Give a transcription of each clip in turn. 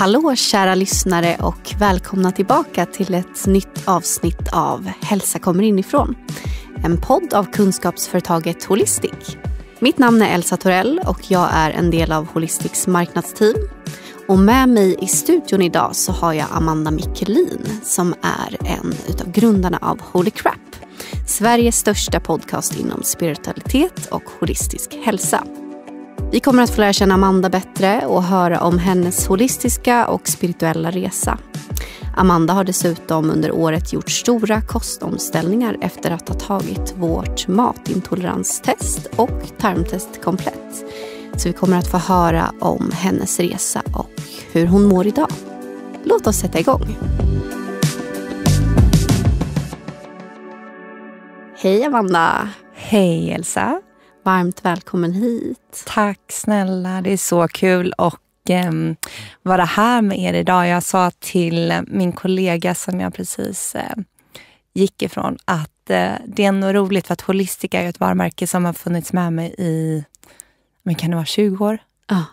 Hallå kära lyssnare och välkomna tillbaka till ett nytt avsnitt av Hälsa kommer inifrån. En podd av kunskapsföretaget Holistic. Mitt namn är Elsa Torell och jag är en del av Holistics marknadsteam. Och med mig i studion idag så har jag Amanda Mikkelin som är en av grundarna av Holy Crap. Sveriges största podcast inom spiritualitet och holistisk hälsa. Vi kommer att få lära känna Amanda bättre och höra om hennes holistiska och spirituella resa. Amanda har dessutom under året gjort stora kostomställningar efter att ha tagit vårt matintoleranstest och tarmtest komplett. Så vi kommer att få höra om hennes resa och hur hon mår idag. Låt oss sätta igång. Hej Amanda! Hej Elsa! Varmt välkommen hit. Tack snälla, det är så kul att eh, vara här med er idag. Jag sa till min kollega som jag precis eh, gick ifrån att eh, det är nog roligt för att Holistica är ett varumärke som har funnits med mig i, men kan det vara 20 år? Ja.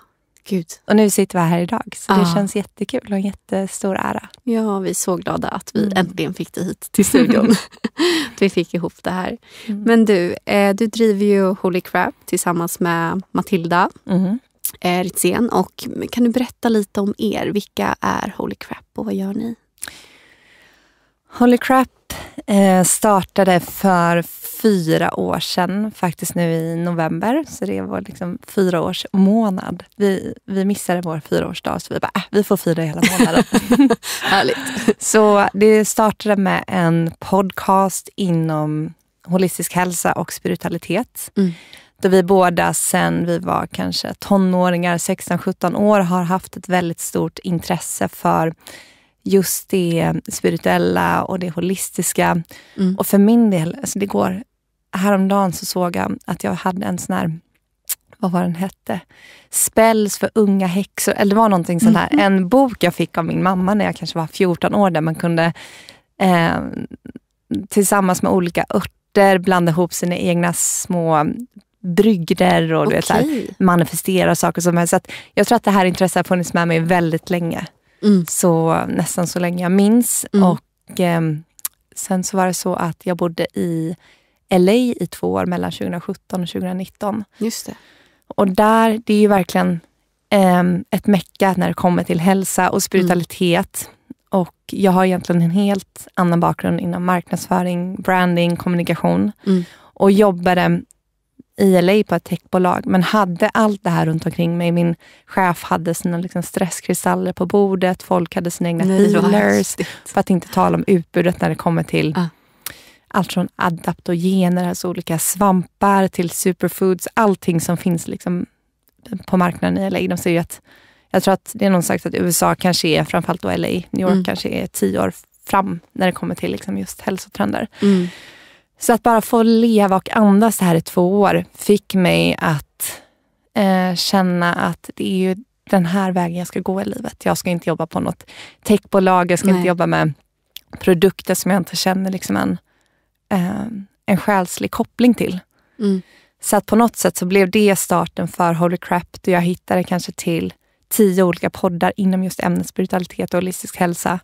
Gud. Och nu sitter vi här idag, så ja. det ah. känns jättekul och en jättestor ära. Ja, vi är så glada att vi mm. äntligen fick dig hit till studion. att vi fick ihop det här. Mm. Men du, eh, du driver ju Holy Crap tillsammans med Matilda mm. Eh, Ritzén. Och kan du berätta lite om er? Vilka är Holy Crap och vad gör ni? Holy Crap Eh, startade för fyra år sedan, faktiskt nu i november. Så det är vår liksom fyraårsmånad. Vi, vi missade vår fyraårsdag, så vi bara, äh, vi får fira hela månaden. Härligt. Så det startade med en podcast inom holistisk hälsa och spiritualitet. Mm. Då vi båda sen vi var kanske tonåringar, 16-17 år, har haft ett väldigt stort intresse för just det spirituella och det holistiska. Mm. Och för min del, alltså det går, häromdagen så såg jag att jag hade en sån här vad var den hette? Spells för unga häxor, eller det var någonting sånt här. Mm. En bok jag fick av min mamma när jag kanske var 14 år, där man kunde eh, tillsammans med olika örter blanda ihop sina egna små brygder och okay. vet, här, manifestera saker som helst. Så jag tror att det här intresset har funnits med mig väldigt länge. Mm. Så nästan så länge jag minns. Mm. Och eh, sen så var det så att jag bodde i LA i två år mellan 2017 och 2019. Just det. Och där, det är ju verkligen eh, ett mecka när det kommer till hälsa och spiritualitet. Mm. Och jag har egentligen en helt annan bakgrund inom marknadsföring, branding, kommunikation. Mm. Och jobbade i LA på ett techbolag, men hade allt det här runt omkring mig. Min chef hade sina liksom stresskristaller på bordet, folk hade sina egna Nej, healers. För att inte tala om utbudet när det kommer till ah. allt från adaptogener, alltså olika svampar, till superfoods. Allting som finns liksom på marknaden i LA. De säger att, jag tror att det är någon sagt att USA kanske är, framförallt då LA, New York mm. kanske är tio år fram när det kommer till liksom just hälsotrender. Mm. Så att bara få leva och andas här i två år fick mig att eh, känna att det är ju den här vägen jag ska gå i livet. Jag ska inte jobba på något techbolag, jag ska Nej. inte jobba med produkter som jag inte känner liksom en, eh, en själslig koppling till. Mm. Så att på något sätt så blev det starten för Holy Crap, där jag hittade kanske till tio olika poddar inom just ämnet spiritualitet och holistisk hälsa.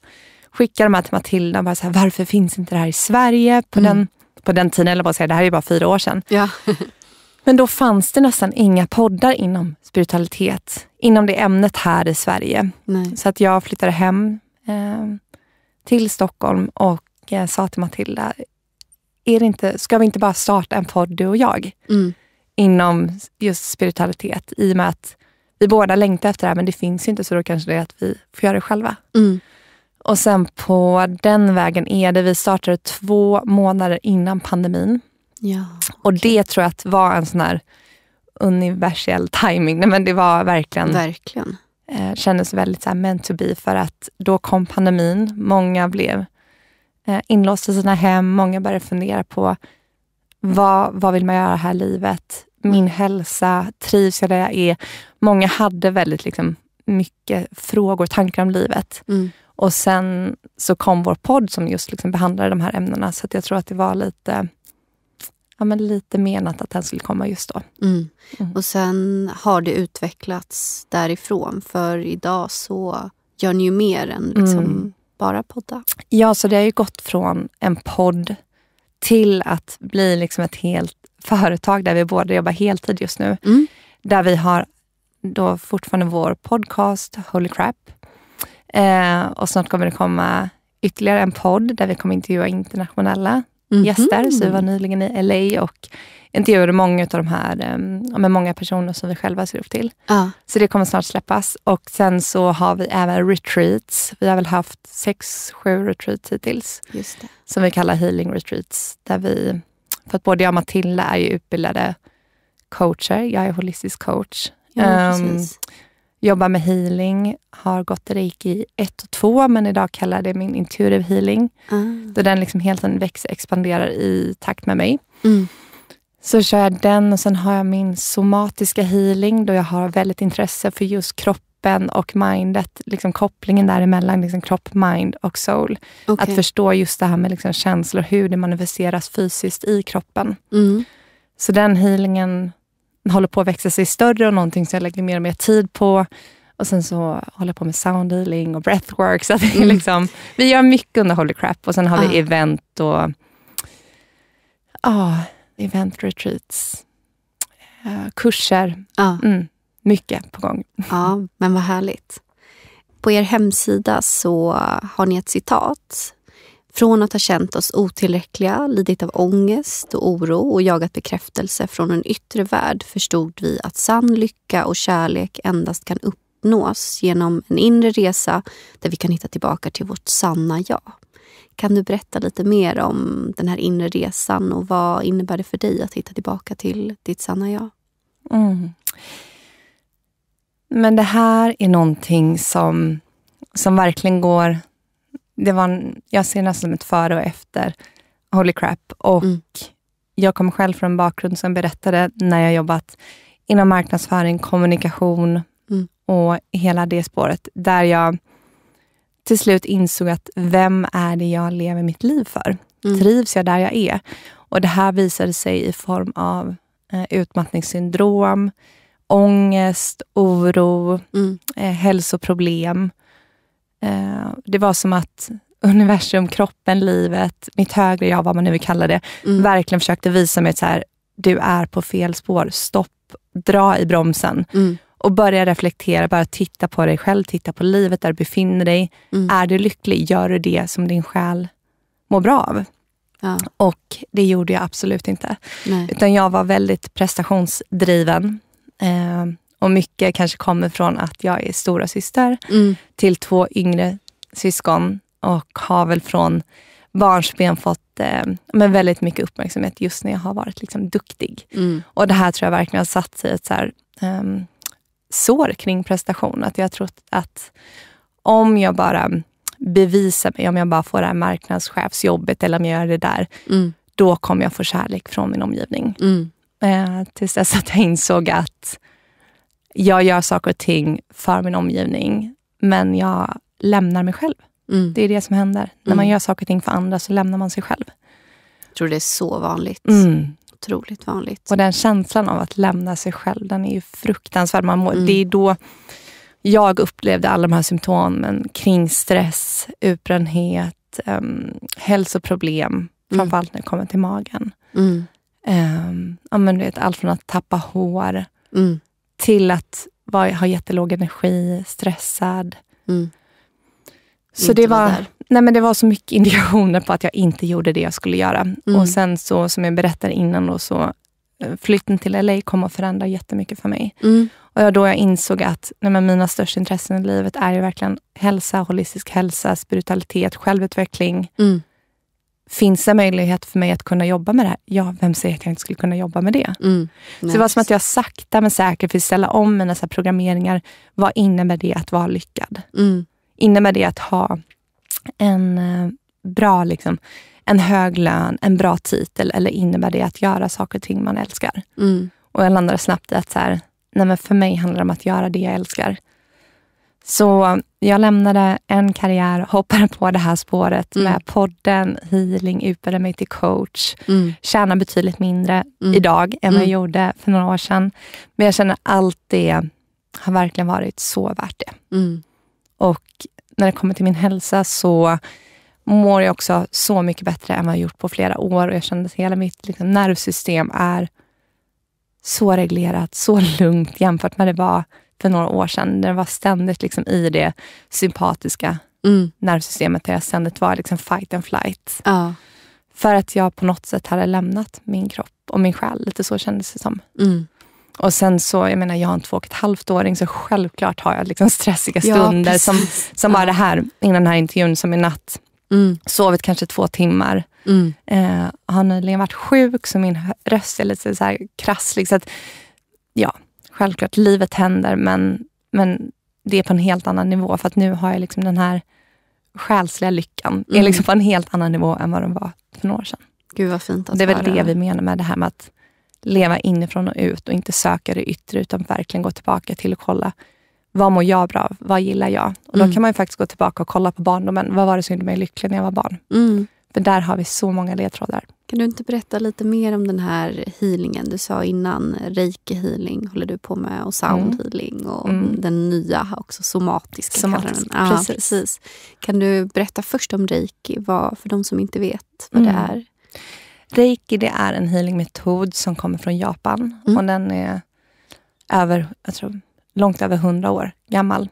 Skickade de här till Matilda och bara så här, varför finns inte det här i Sverige? På mm. den på den tiden, eller vad säger det här är ju bara fyra år sedan. Ja. Men då fanns det nästan inga poddar inom spiritualitet, inom det ämnet här i Sverige. Nej. Så att jag flyttade hem eh, till Stockholm och eh, sa till Matilda, är det inte, ska vi inte bara starta en podd du och jag? Mm. Inom just spiritualitet i och med att vi båda längtar efter det här men det finns ju inte så då kanske det är att vi får göra det själva. Mm. Och sen på den vägen är det, vi startade två månader innan pandemin. Ja, okay. Och det tror jag att var en sån här universell timing. Nej, men det var verkligen, verkligen. Eh, kändes väldigt så här meant to be för att då kom pandemin. Många blev eh, inlåsta i sina hem. Många började fundera på vad, vad vill man göra här i livet? Min mm. hälsa, trivs jag där jag är? Många hade väldigt liksom, mycket frågor och tankar om livet. Mm. Och sen så kom vår podd som just liksom behandlade de här ämnena, så att jag tror att det var lite ja, men lite menat att den skulle komma just då. Mm. Mm. Och sen har det utvecklats därifrån, för idag så gör ni ju mer än liksom mm. bara podda. Ja, så det har ju gått från en podd till att bli liksom ett helt företag där vi båda jobbar heltid just nu. Mm. Där vi har då fortfarande vår podcast Holy Crap, Eh, och snart kommer det komma ytterligare en podd där vi kommer intervjua internationella mm -hmm. gäster. Så vi var nyligen i LA och intervjuade många av de här, eh, med många personer som vi själva ser upp till. Ah. Så det kommer snart släppas. Och sen så har vi även retreats. Vi har väl haft sex, sju retreats hittills. Just det. Som vi kallar healing retreats. Där vi, för att både jag och Matilda är ju utbildade coacher. Jag är holistisk coach. Ja, um, jobbar med healing, har gått reiki 1 och 2 men idag kallar jag det min intuitive healing. Mm. Då den liksom helt tiden växer, expanderar i takt med mig. Mm. Så kör jag den och sen har jag min somatiska healing då jag har väldigt intresse för just kroppen och mindet, liksom kopplingen däremellan, liksom kropp, mind och soul. Okay. Att förstå just det här med liksom känslor, hur det manifesteras fysiskt i kroppen. Mm. Så den healingen håller på att växa sig större och någonting som jag lägger mer och mer tid på. Och sen så håller jag på med soundhealing och breathwork. Så det mm. liksom, Vi gör mycket under Holy Crap och sen har ah. vi event och ah, event retreats, uh, kurser. Ah. Mm, mycket på gång. Ja, men vad härligt. På er hemsida så har ni ett citat från att ha känt oss otillräckliga, lidit av ångest och oro och jagat bekräftelse från en yttre värld förstod vi att sann lycka och kärlek endast kan uppnås genom en inre resa där vi kan hitta tillbaka till vårt sanna jag. Kan du berätta lite mer om den här inre resan och vad innebär det för dig att hitta tillbaka till ditt sanna jag? Mm. Men det här är någonting som, som verkligen går det var en, jag ser nästan som ett före och efter Holy Crap. Och mm. Jag kommer själv från en bakgrund som berättade när jag jobbat inom marknadsföring, kommunikation mm. och hela det spåret. Där jag till slut insåg att vem är det jag lever mitt liv för? Mm. Trivs jag där jag är? Och Det här visade sig i form av eh, utmattningssyndrom, ångest, oro, mm. eh, hälsoproblem. Eh, det var som att universum, kroppen, livet, mitt högre jag, vad man nu vill kalla det, mm. verkligen försökte visa mig att du är på fel spår. Stopp, dra i bromsen. Mm. Och börja reflektera, bara titta på dig själv, titta på livet där du befinner dig. Mm. Är du lycklig? Gör du det som din själ mår bra av? Ja. Och det gjorde jag absolut inte. Nej. Utan jag var väldigt prestationsdriven. Eh, och mycket kanske kommer från att jag är stora syster mm. till två yngre syskon och har väl från barnsben fått eh, men väldigt mycket uppmärksamhet just när jag har varit liksom, duktig. Mm. Och Det här tror jag verkligen har satt sig ett så här, um, sår kring prestation. Att jag har trott att om jag bara bevisar mig, om jag bara får det här marknadschefsjobbet eller om jag gör det där, mm. då kommer jag få kärlek från min omgivning. Mm. Eh, tills dess att jag insåg att jag gör saker och ting för min omgivning, men jag lämnar mig själv. Mm. Det är det som händer. Mm. När man mm. gör saker och ting för andra så lämnar man sig själv. Jag tror det är så vanligt. Mm. Otroligt vanligt. Och den känslan av att lämna sig själv, den är ju fruktansvärd. Man må, mm. Det är då jag upplevde alla de här symptomen kring stress, utbrändhet, um, hälsoproblem. Mm. Framförallt när det kommer till magen. Um, ja, men du vet, allt från att tappa hår, till att ha jättelåg energi, stressad. Mm. Så det var, nej men det var så mycket indikationer på att jag inte gjorde det jag skulle göra. Mm. Och sen så, som jag berättade innan, då, så eh, flytten till LA kom att förändra jättemycket för mig. Mm. Och då jag insåg att nej men mina största intressen i livet är ju verkligen hälsa, holistisk hälsa, spiritualitet, självutveckling. Mm. Finns det möjlighet för mig att kunna jobba med det här? Ja, vem säger att jag inte skulle kunna jobba med det? Mm. Så det var som att jag sakta men säkert fick ställa om mina så programmeringar. Vad innebär det att vara lyckad? Mm. Innebär det att ha en eh, bra, liksom, en hög lön, en bra titel eller innebär det att göra saker och ting man älskar? Mm. Och jag landade snabbt i att så här, nej men för mig handlar det om att göra det jag älskar. Så jag lämnade en karriär, hoppade på det här spåret mm. med podden, healing, utbildade mig till coach. Mm. Tjänar betydligt mindre mm. idag än vad jag mm. gjorde för några år sedan. Men jag känner allt det har verkligen varit så värt det. Mm. Och när det kommer till min hälsa så mår jag också så mycket bättre än vad jag gjort på flera år. Och Jag känner att hela mitt liksom, nervsystem är så reglerat, så lugnt jämfört med det var för några år sedan. Den var ständigt liksom i det sympatiska mm. nervsystemet där jag ständigt var liksom fight and flight. Ja. För att jag på något sätt hade lämnat min kropp och min själ. Lite så kändes det som. Mm. Och sen så, jag menar jag har en två och ett halvt åring så självklart har jag liksom stressiga stunder. Ja, som som bara det här, innan den här intervjun som i natt. Mm. Sovit kanske två timmar. Mm. Eh, har nyligen varit sjuk så min röst är lite så krasslig. Så att, ja, självklart, livet händer, men, men det är på en helt annan nivå. För att nu har jag liksom den här själsliga lyckan. Mm. är liksom på en helt annan nivå än vad den var för några år sedan. Gud vad fint att Det är väl det vi menar med det här med att leva inifrån och ut och inte söka det yttre, utan verkligen gå tillbaka till och kolla vad mår jag bra av? Vad gillar jag? Och Då mm. kan man faktiskt gå tillbaka och kolla på barndomen. Vad var det som gjorde mig lycklig när jag var barn? Mm. För där har vi så många ledtrådar. Kan du inte berätta lite mer om den här healingen? Du sa innan reiki healing håller du på med och sound mm. healing och mm. den nya också somatiska. Somatisk, ja, precis. precis. Kan du berätta först om reiki, vad, för de som inte vet vad mm. det är? Reiki det är en healingmetod som kommer från Japan mm. och den är över, jag tror, långt över hundra år gammal.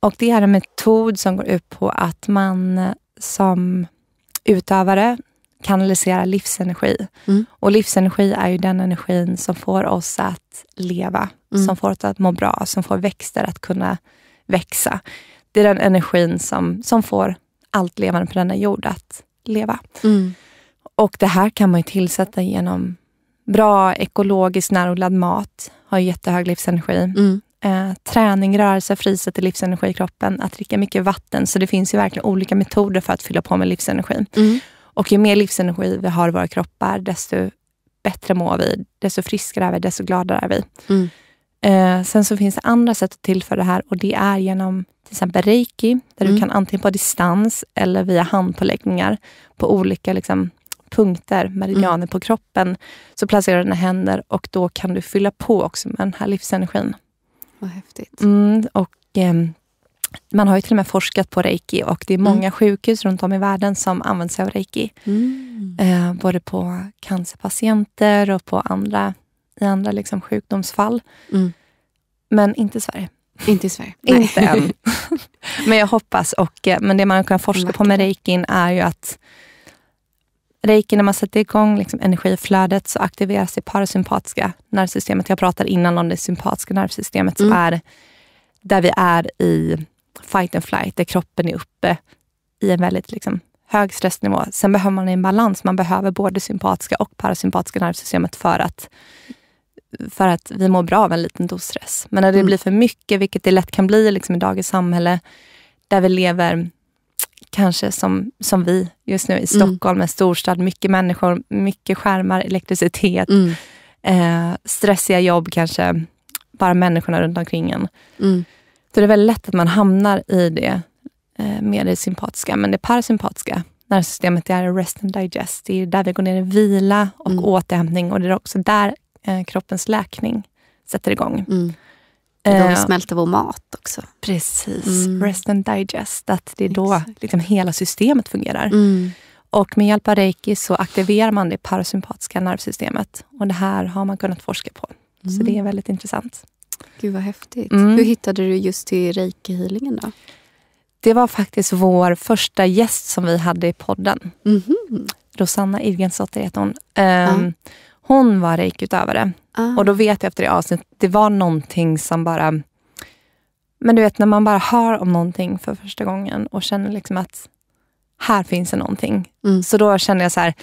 Och Det är en metod som går ut på att man eh, som utövare kanalisera livsenergi. Mm. Och livsenergi är ju den energin som får oss att leva, mm. som får oss att må bra, som får växter att kunna växa. Det är den energin som, som får allt levande på denna jord att leva. Mm. Och det här kan man ju tillsätta genom bra ekologiskt närodlad mat, har jättehög livsenergi. Mm. Eh, träning, rörelse frisätter livsenergi i kroppen, att dricka mycket vatten. Så det finns ju verkligen olika metoder för att fylla på med livsenergi. Mm. Och ju mer livsenergi vi har i våra kroppar, desto bättre mår vi, desto friskare är vi, desto gladare är vi. Mm. Eh, sen så finns det andra sätt att tillföra det här och det är genom till exempel reiki, där mm. du kan antingen på distans eller via handpåläggningar på olika liksom, punkter, meridianer mm. på kroppen, så placerar du dina händer och då kan du fylla på också med den här livsenergin. Vad häftigt. Mm, och eh, man har ju till och med forskat på reiki och det är mm. många mm. sjukhus runt om i världen som använder sig av reiki. Mm. Eh, både på cancerpatienter och på andra, i andra liksom sjukdomsfall. Mm. Men inte i Sverige. Inte i Sverige. inte än. men jag hoppas. Och, eh, men det man kan forska Verkligen. på med reikin är ju att reiki, när man sätter igång liksom energiflödet, så aktiveras det parasympatiska nervsystemet. Jag pratade innan om det sympatiska nervsystemet, som mm. är där vi är i fight and flight, där kroppen är uppe i en väldigt liksom, hög stressnivå. Sen behöver man en balans. Man behöver både sympatiska och parasympatiska nervsystemet för att, för att vi mår bra av en liten dos stress. Men när det mm. blir för mycket, vilket det lätt kan bli liksom, i dagens samhälle, där vi lever kanske som, som vi just nu i mm. Stockholm, mm. en storstad, mycket människor, mycket skärmar, elektricitet, mm. eh, stressiga jobb kanske, bara människorna runt omkring en. Mm. Så det är väldigt lätt att man hamnar i det eh, mer det sympatiska, men det parasympatiska nervsystemet, det är rest and digest. Det är där vi går ner i vila och mm. återhämtning och det är också där eh, kroppens läkning sätter igång. Mm. Det är då vi eh, smälter vår mat också. Precis, mm. rest and digest. Att det är då liksom hela systemet fungerar. Mm. Och med hjälp av reiki så aktiverar man det parasympatiska nervsystemet. Och det här har man kunnat forska på. Mm. Så det är väldigt intressant. Gud vad häftigt. Mm. Hur hittade du just till reiki då? Det var faktiskt vår första gäst som vi hade i podden. Mm -hmm. Rosanna Irgensdotter heter hon. Um, ah. Hon var reikutövare. Ah. Och då vet jag efter det avsnittet, det var någonting som bara... Men du vet när man bara hör om någonting för första gången och känner liksom att här finns det någonting. Mm. Så då kände jag så här,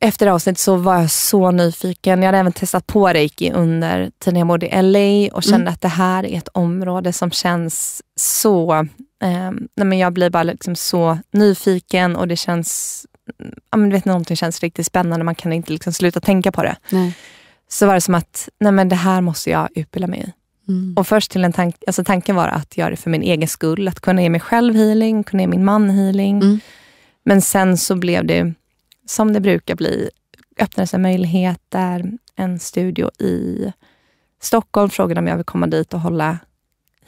efter avsnittet så var jag så nyfiken. Jag hade även testat på reiki under tiden jag bodde i LA och kände mm. att det här är ett område som känns så... Eh, nej men jag blir bara liksom så nyfiken och det känns... Ja men du vet, någonting känns riktigt spännande. Man kan inte liksom sluta tänka på det. Nej. Så var det som att, nej men det här måste jag utbilda mig i. Mm. Och först till en tank, alltså tanken var att göra det för min egen skull. Att kunna ge mig själv healing, kunna ge min man healing. Mm. Men sen så blev det som det brukar bli, öppnades en möjlighet där en studio i Stockholm frågade om jag vill komma dit och hålla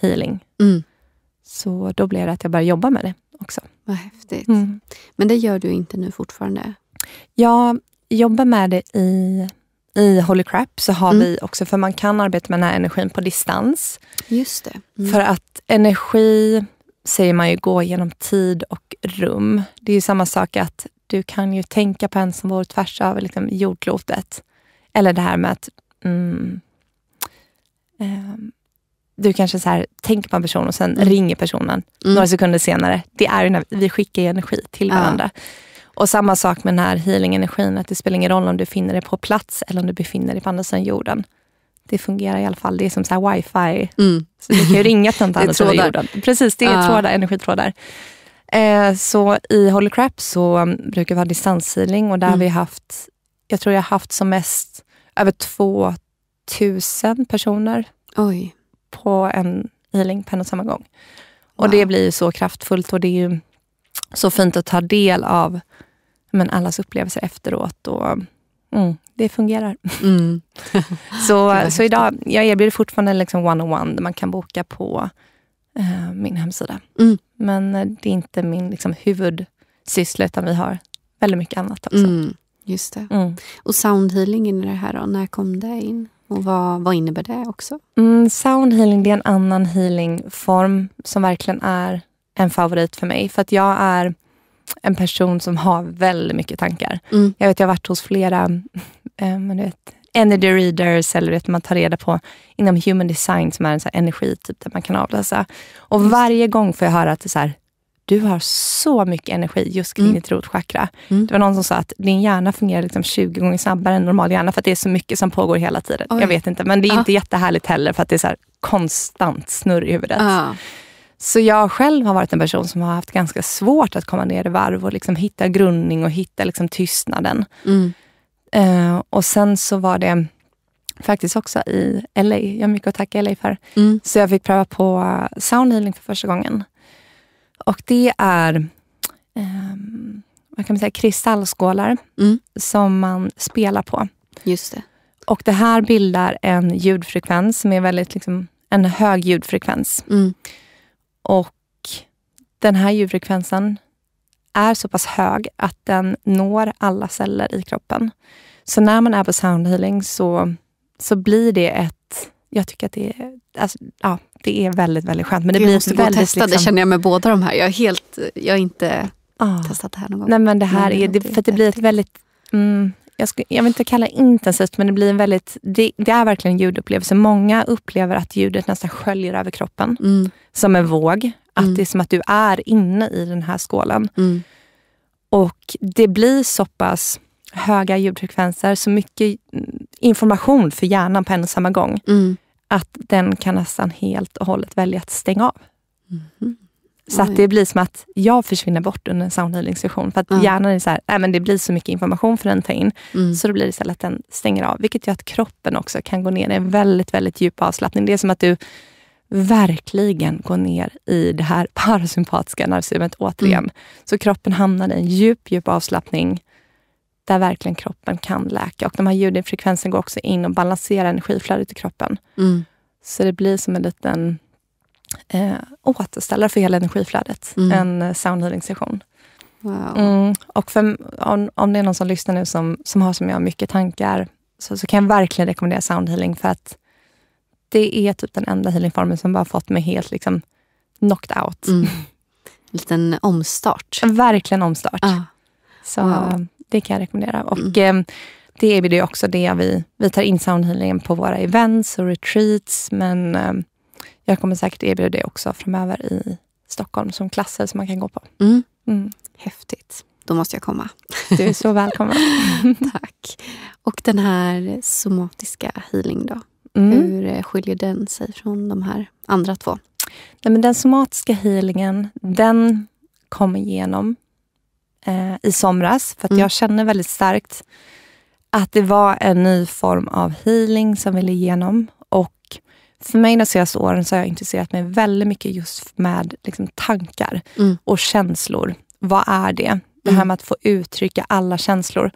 healing. Mm. Så då blev det att jag började jobba med det också. Vad häftigt. Mm. Men det gör du inte nu fortfarande? Jag jobbar med det i, i Holy Crap, så har mm. vi också, för man kan arbeta med den här energin på distans. Just det. Mm. För att energi säger man ju går genom tid och rum. Det är samma sak att du kan ju tänka på en som bor tvärs över liksom, jordklotet. Eller det här med att mm, eh, du kanske så här, tänker på en person och sen mm. ringer personen mm. några sekunder senare. Det är när vi skickar energi till varandra. Ja. Och samma sak med den här healing-energin, att det spelar ingen roll om du finner dig på plats eller om du befinner dig på andra sidan jorden. Det fungerar i alla fall. Det är som så wifi. Mm. Så du kan ju ringa till något annat över jorden. Precis, det är ja. trådar, energitrådar. Eh, så i Holy Crap så um, brukar vi ha distanshealing och där mm. har vi mm. haft, jag tror jag har haft som mest över 2000 personer Oj. på en healing på en och samma gång. Och wow. det blir ju så kraftfullt och det är ju så fint att ta del av men allas upplevelser efteråt. Och, mm, det fungerar. Mm. så, så idag, jag erbjuder fortfarande liksom one-on-one, där man kan boka på Eh, min hemsida. Mm. Men eh, det är inte min liksom, huvudsyssla, utan vi har väldigt mycket annat också. Mm. Just det. Mm. Och soundhealing i det här, då, när kom det in? Och vad, vad innebär det också? Mm, soundhealing är en annan healingform som verkligen är en favorit för mig. För att jag är en person som har väldigt mycket tankar. Mm. Jag vet, jag har varit hos flera äh, men du vet, energy readers eller vet, man tar reda på inom human design som är en så energi typ, där man kan avläsa. Och varje gång får jag höra att det är så här, du har så mycket energi just kring mm. ditt rotchakra. Mm. Det var någon som sa att din hjärna fungerar liksom 20 gånger snabbare än normal hjärna för att det är så mycket som pågår hela tiden. Oj. Jag vet inte, men det är ah. inte jättehärligt heller för att det är så konstant snurr i huvudet. Ah. Så jag själv har varit en person som har haft ganska svårt att komma ner i varv och liksom hitta grundning och hitta liksom tystnaden. Mm. Eh, och sen så var det faktiskt också i LA. Jag har mycket att tacka LA för. Mm. Så jag fick pröva på eh, soundhealing för första gången. Och det är eh, vad kan man säga, kristallskålar mm. som man spelar på. Just det. Och det här bildar en ljudfrekvens som är väldigt liksom, en hög ljudfrekvens. Mm. Och den här ljudfrekvensen är så pass hög att den når alla celler i kroppen. Så när man är på soundhealing så, så blir det ett... Jag tycker att det är, alltså, ja, det är väldigt, väldigt skönt. Men det jag blir måste gå och testa, liksom, det känner jag med båda de här. Jag är helt, jag har inte ah, testat det här någon gång. Nej, men det här är, det, för det blir ett väldigt, mm, jag, ska, jag vill inte kalla det intensivt, men det blir en väldigt, det, det är verkligen en ljudupplevelse. Många upplever att ljudet nästan sköljer över kroppen, mm. som en våg. Att mm. det är som att du är inne i den här skålen. Mm. Och det blir så pass höga ljudfrekvenser, så mycket information för hjärnan på en och samma gång, mm. att den kan nästan helt och hållet välja att stänga av. Mhm. Så att det blir som att jag försvinner bort under en soundhealing-session. För att mm. hjärnan är så här, nej, men det blir så mycket information för den att ta in. Mm. Så då blir det istället att den stänger av. Vilket gör att kroppen också kan gå ner i en väldigt, väldigt djup avslappning. Det är som att du verkligen gå ner i det här parasympatiska nervsystemet återigen. Mm. Så kroppen hamnar i en djup, djup avslappning där verkligen kroppen kan läka. Och de här ljudfrekvensen går också in och balanserar energiflödet i kroppen. Mm. Så det blir som en liten eh, återställare för hela energiflödet. Mm. En eh, soundhealing session. Wow. Mm. Och för, om, om det är någon som lyssnar nu som, som har som jag mycket tankar, så, så kan jag verkligen rekommendera soundhealing för att det är typ den enda healingformen som bara fått mig helt liksom, knocked out. Mm. En liten omstart. Verkligen omstart. Ah. Så wow. det kan jag rekommendera. Och mm. eh, Det erbjuder ju också det vi, vi tar in soundhealingen på våra events och retreats. Men eh, jag kommer säkert erbjuda det också framöver i Stockholm som klasser som man kan gå på. Mm. mm. Häftigt. Då måste jag komma. Du är så välkommen. Tack. Och den här somatiska healing då? Mm. Hur eh, skiljer den sig från de här andra två? Nej, men den somatiska healingen, den kom igenom eh, i somras. För att mm. jag känner väldigt starkt att det var en ny form av healing som ville igenom. Och för mig de senaste åren så har jag intresserat mig väldigt mycket just med liksom, tankar mm. och känslor. Vad är det? Det här mm. med att få uttrycka alla känslor.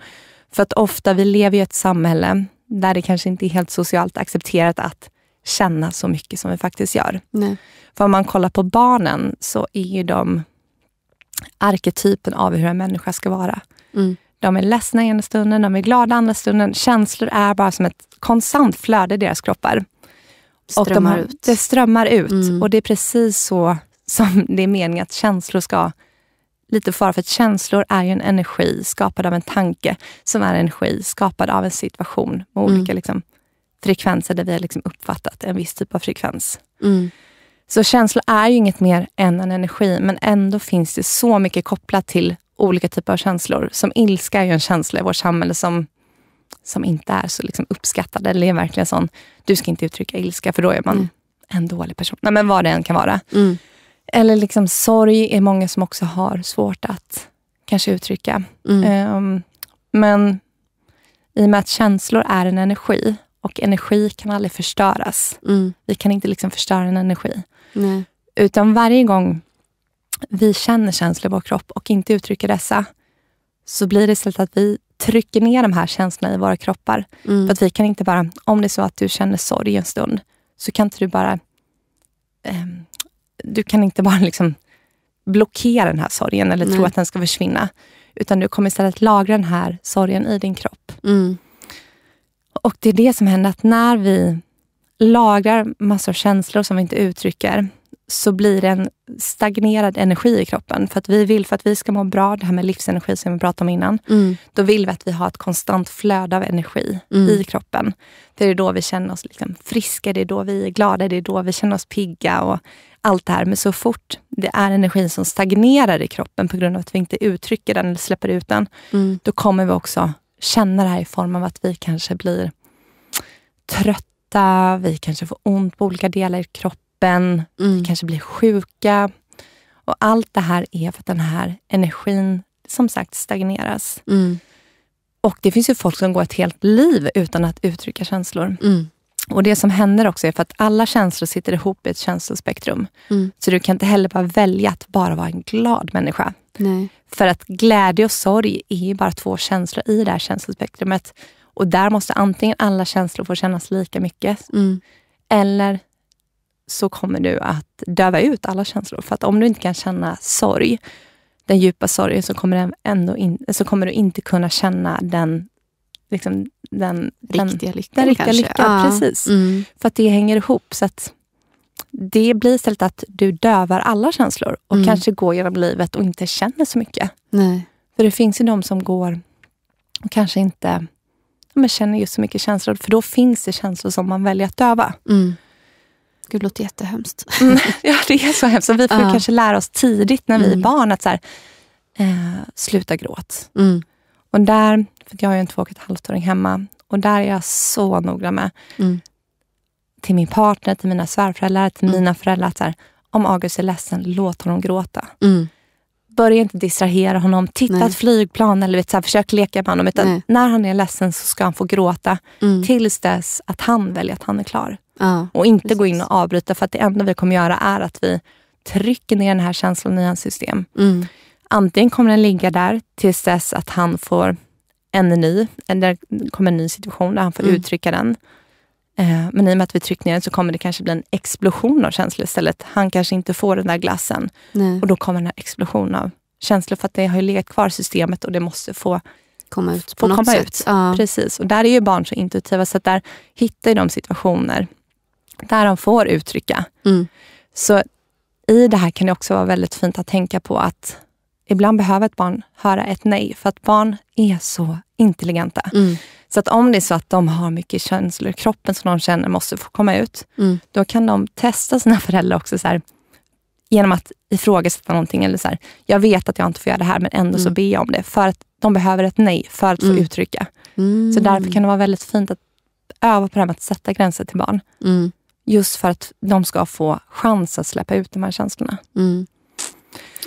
För att ofta, vi lever i ett samhälle där det kanske inte är helt socialt accepterat att känna så mycket som vi faktiskt gör. Nej. För om man kollar på barnen så är ju de arketypen av hur en människa ska vara. Mm. De är ledsna ena stunden, de är glada andra stunden. Känslor är bara som ett konstant flöde i deras kroppar. Strömmar och de har, ut. Det strömmar ut mm. och det är precis så som det är meningen att känslor ska lite fara för att känslor är ju en energi skapad av en tanke som är energi skapad av en situation med mm. olika liksom, frekvenser där vi har liksom uppfattat en viss typ av frekvens. Mm. Så känslor är ju inget mer än en energi, men ändå finns det så mycket kopplat till olika typer av känslor. Som ilska är ju en känsla i vårt samhälle som, som inte är så liksom uppskattad. Eller är verkligen sån, du ska inte uttrycka ilska för då är man mm. en dålig person. Nej, men vad det än kan vara. Mm eller liksom sorg är många som också har svårt att kanske uttrycka. Mm. Um, men i och med att känslor är en energi och energi kan aldrig förstöras. Mm. Vi kan inte liksom förstöra en energi. Nej. Utan varje gång vi känner känslor i vår kropp och inte uttrycker dessa, så blir det istället att vi trycker ner de här känslorna i våra kroppar. Mm. För att vi kan inte bara, om det är så att du känner sorg en stund, så kan inte du bara eh, du kan inte bara liksom blockera den här sorgen eller Nej. tro att den ska försvinna. Utan du kommer istället lagra den här sorgen i din kropp. Mm. Och det är det som händer, att när vi lagrar massor av känslor som vi inte uttrycker, så blir det en stagnerad energi i kroppen. För att vi vill, för att vi ska må bra, det här med livsenergi som vi pratade om innan, mm. då vill vi att vi har ett konstant flöde av energi mm. i kroppen. För det är då vi känner oss liksom friska, det är då vi är glada, det är då vi känner oss pigga och allt det här, men så fort det är energin som stagnerar i kroppen på grund av att vi inte uttrycker den eller släpper ut den, mm. då kommer vi också känna det här i form av att vi kanske blir trötta, vi kanske får ont på olika delar i kroppen, mm. vi kanske blir sjuka. Och allt det här är för att den här energin som sagt stagneras. Mm. Och det finns ju folk som går ett helt liv utan att uttrycka känslor. Mm. Och Det som händer också är för att alla känslor sitter ihop i ett känslospektrum. Mm. Så du kan inte heller bara välja att bara vara en glad människa. Nej. För att glädje och sorg är bara två känslor i det här känslospektrumet. Och där måste antingen alla känslor få kännas lika mycket, mm. eller så kommer du att döva ut alla känslor. För att om du inte kan känna sorg, den djupa sorgen, så kommer, den ändå in, så kommer du inte kunna känna den, liksom, den riktiga lyckan. Den riktiga lyckan precis. Mm. För att det hänger ihop. Så att det blir istället att du dövar alla känslor och mm. kanske går genom livet och inte känner så mycket. Nej. För det finns ju de som går och kanske inte men känner just så mycket känslor. För då finns det känslor som man väljer att döva. Mm. Gud, det låter jättehemskt. Mm. ja, det är så hemskt. Så vi får uh. kanske lära oss tidigt när vi är mm. barn att så här, eh, sluta gråta. Mm. Och där, för jag har ju en två och ett halvt-åring hemma, och där är jag så noga med, mm. till min partner, till mina svärföräldrar, till mm. mina föräldrar, att här, om August är ledsen, låt honom gråta. Mm. Börja inte distrahera honom, titta Nej. ett flygplan eller vet, så här, försök leka med honom. Utan Nej. när han är ledsen så ska han få gråta mm. tills dess att han väljer att han är klar. Ja, och inte precis. gå in och avbryta, för att det enda vi kommer göra är att vi trycker ner den här känslan i hans system. Mm. Antingen kommer den ligga där tills dess att han får en ny, eller kommer en ny situation där han får mm. uttrycka den. Eh, men i och med att vi tryckt ner den så kommer det kanske bli en explosion av känslor istället. Han kanske inte får den där glassen Nej. och då kommer den här explosionen av känslor för att det har ju legat kvar i systemet och det måste få komma ut. Få komma sätt. ut. Ja. Precis. Och där är ju barn så intuitiva så att där hittar de situationer där de får uttrycka. Mm. Så i det här kan det också vara väldigt fint att tänka på att ibland behöver ett barn höra ett nej, för att barn är så intelligenta. Mm. Så att om det är så att de har mycket känslor i kroppen som de känner måste få komma ut, mm. då kan de testa sina föräldrar också. Så här, genom att ifrågasätta någonting. Eller så här, jag vet att jag inte får göra det här, men ändå mm. så ber jag om det. För att de behöver ett nej för att få mm. uttrycka. Så mm. därför kan det vara väldigt fint att öva på det här med att sätta gränser till barn. Mm. Just för att de ska få chans att släppa ut de här känslorna.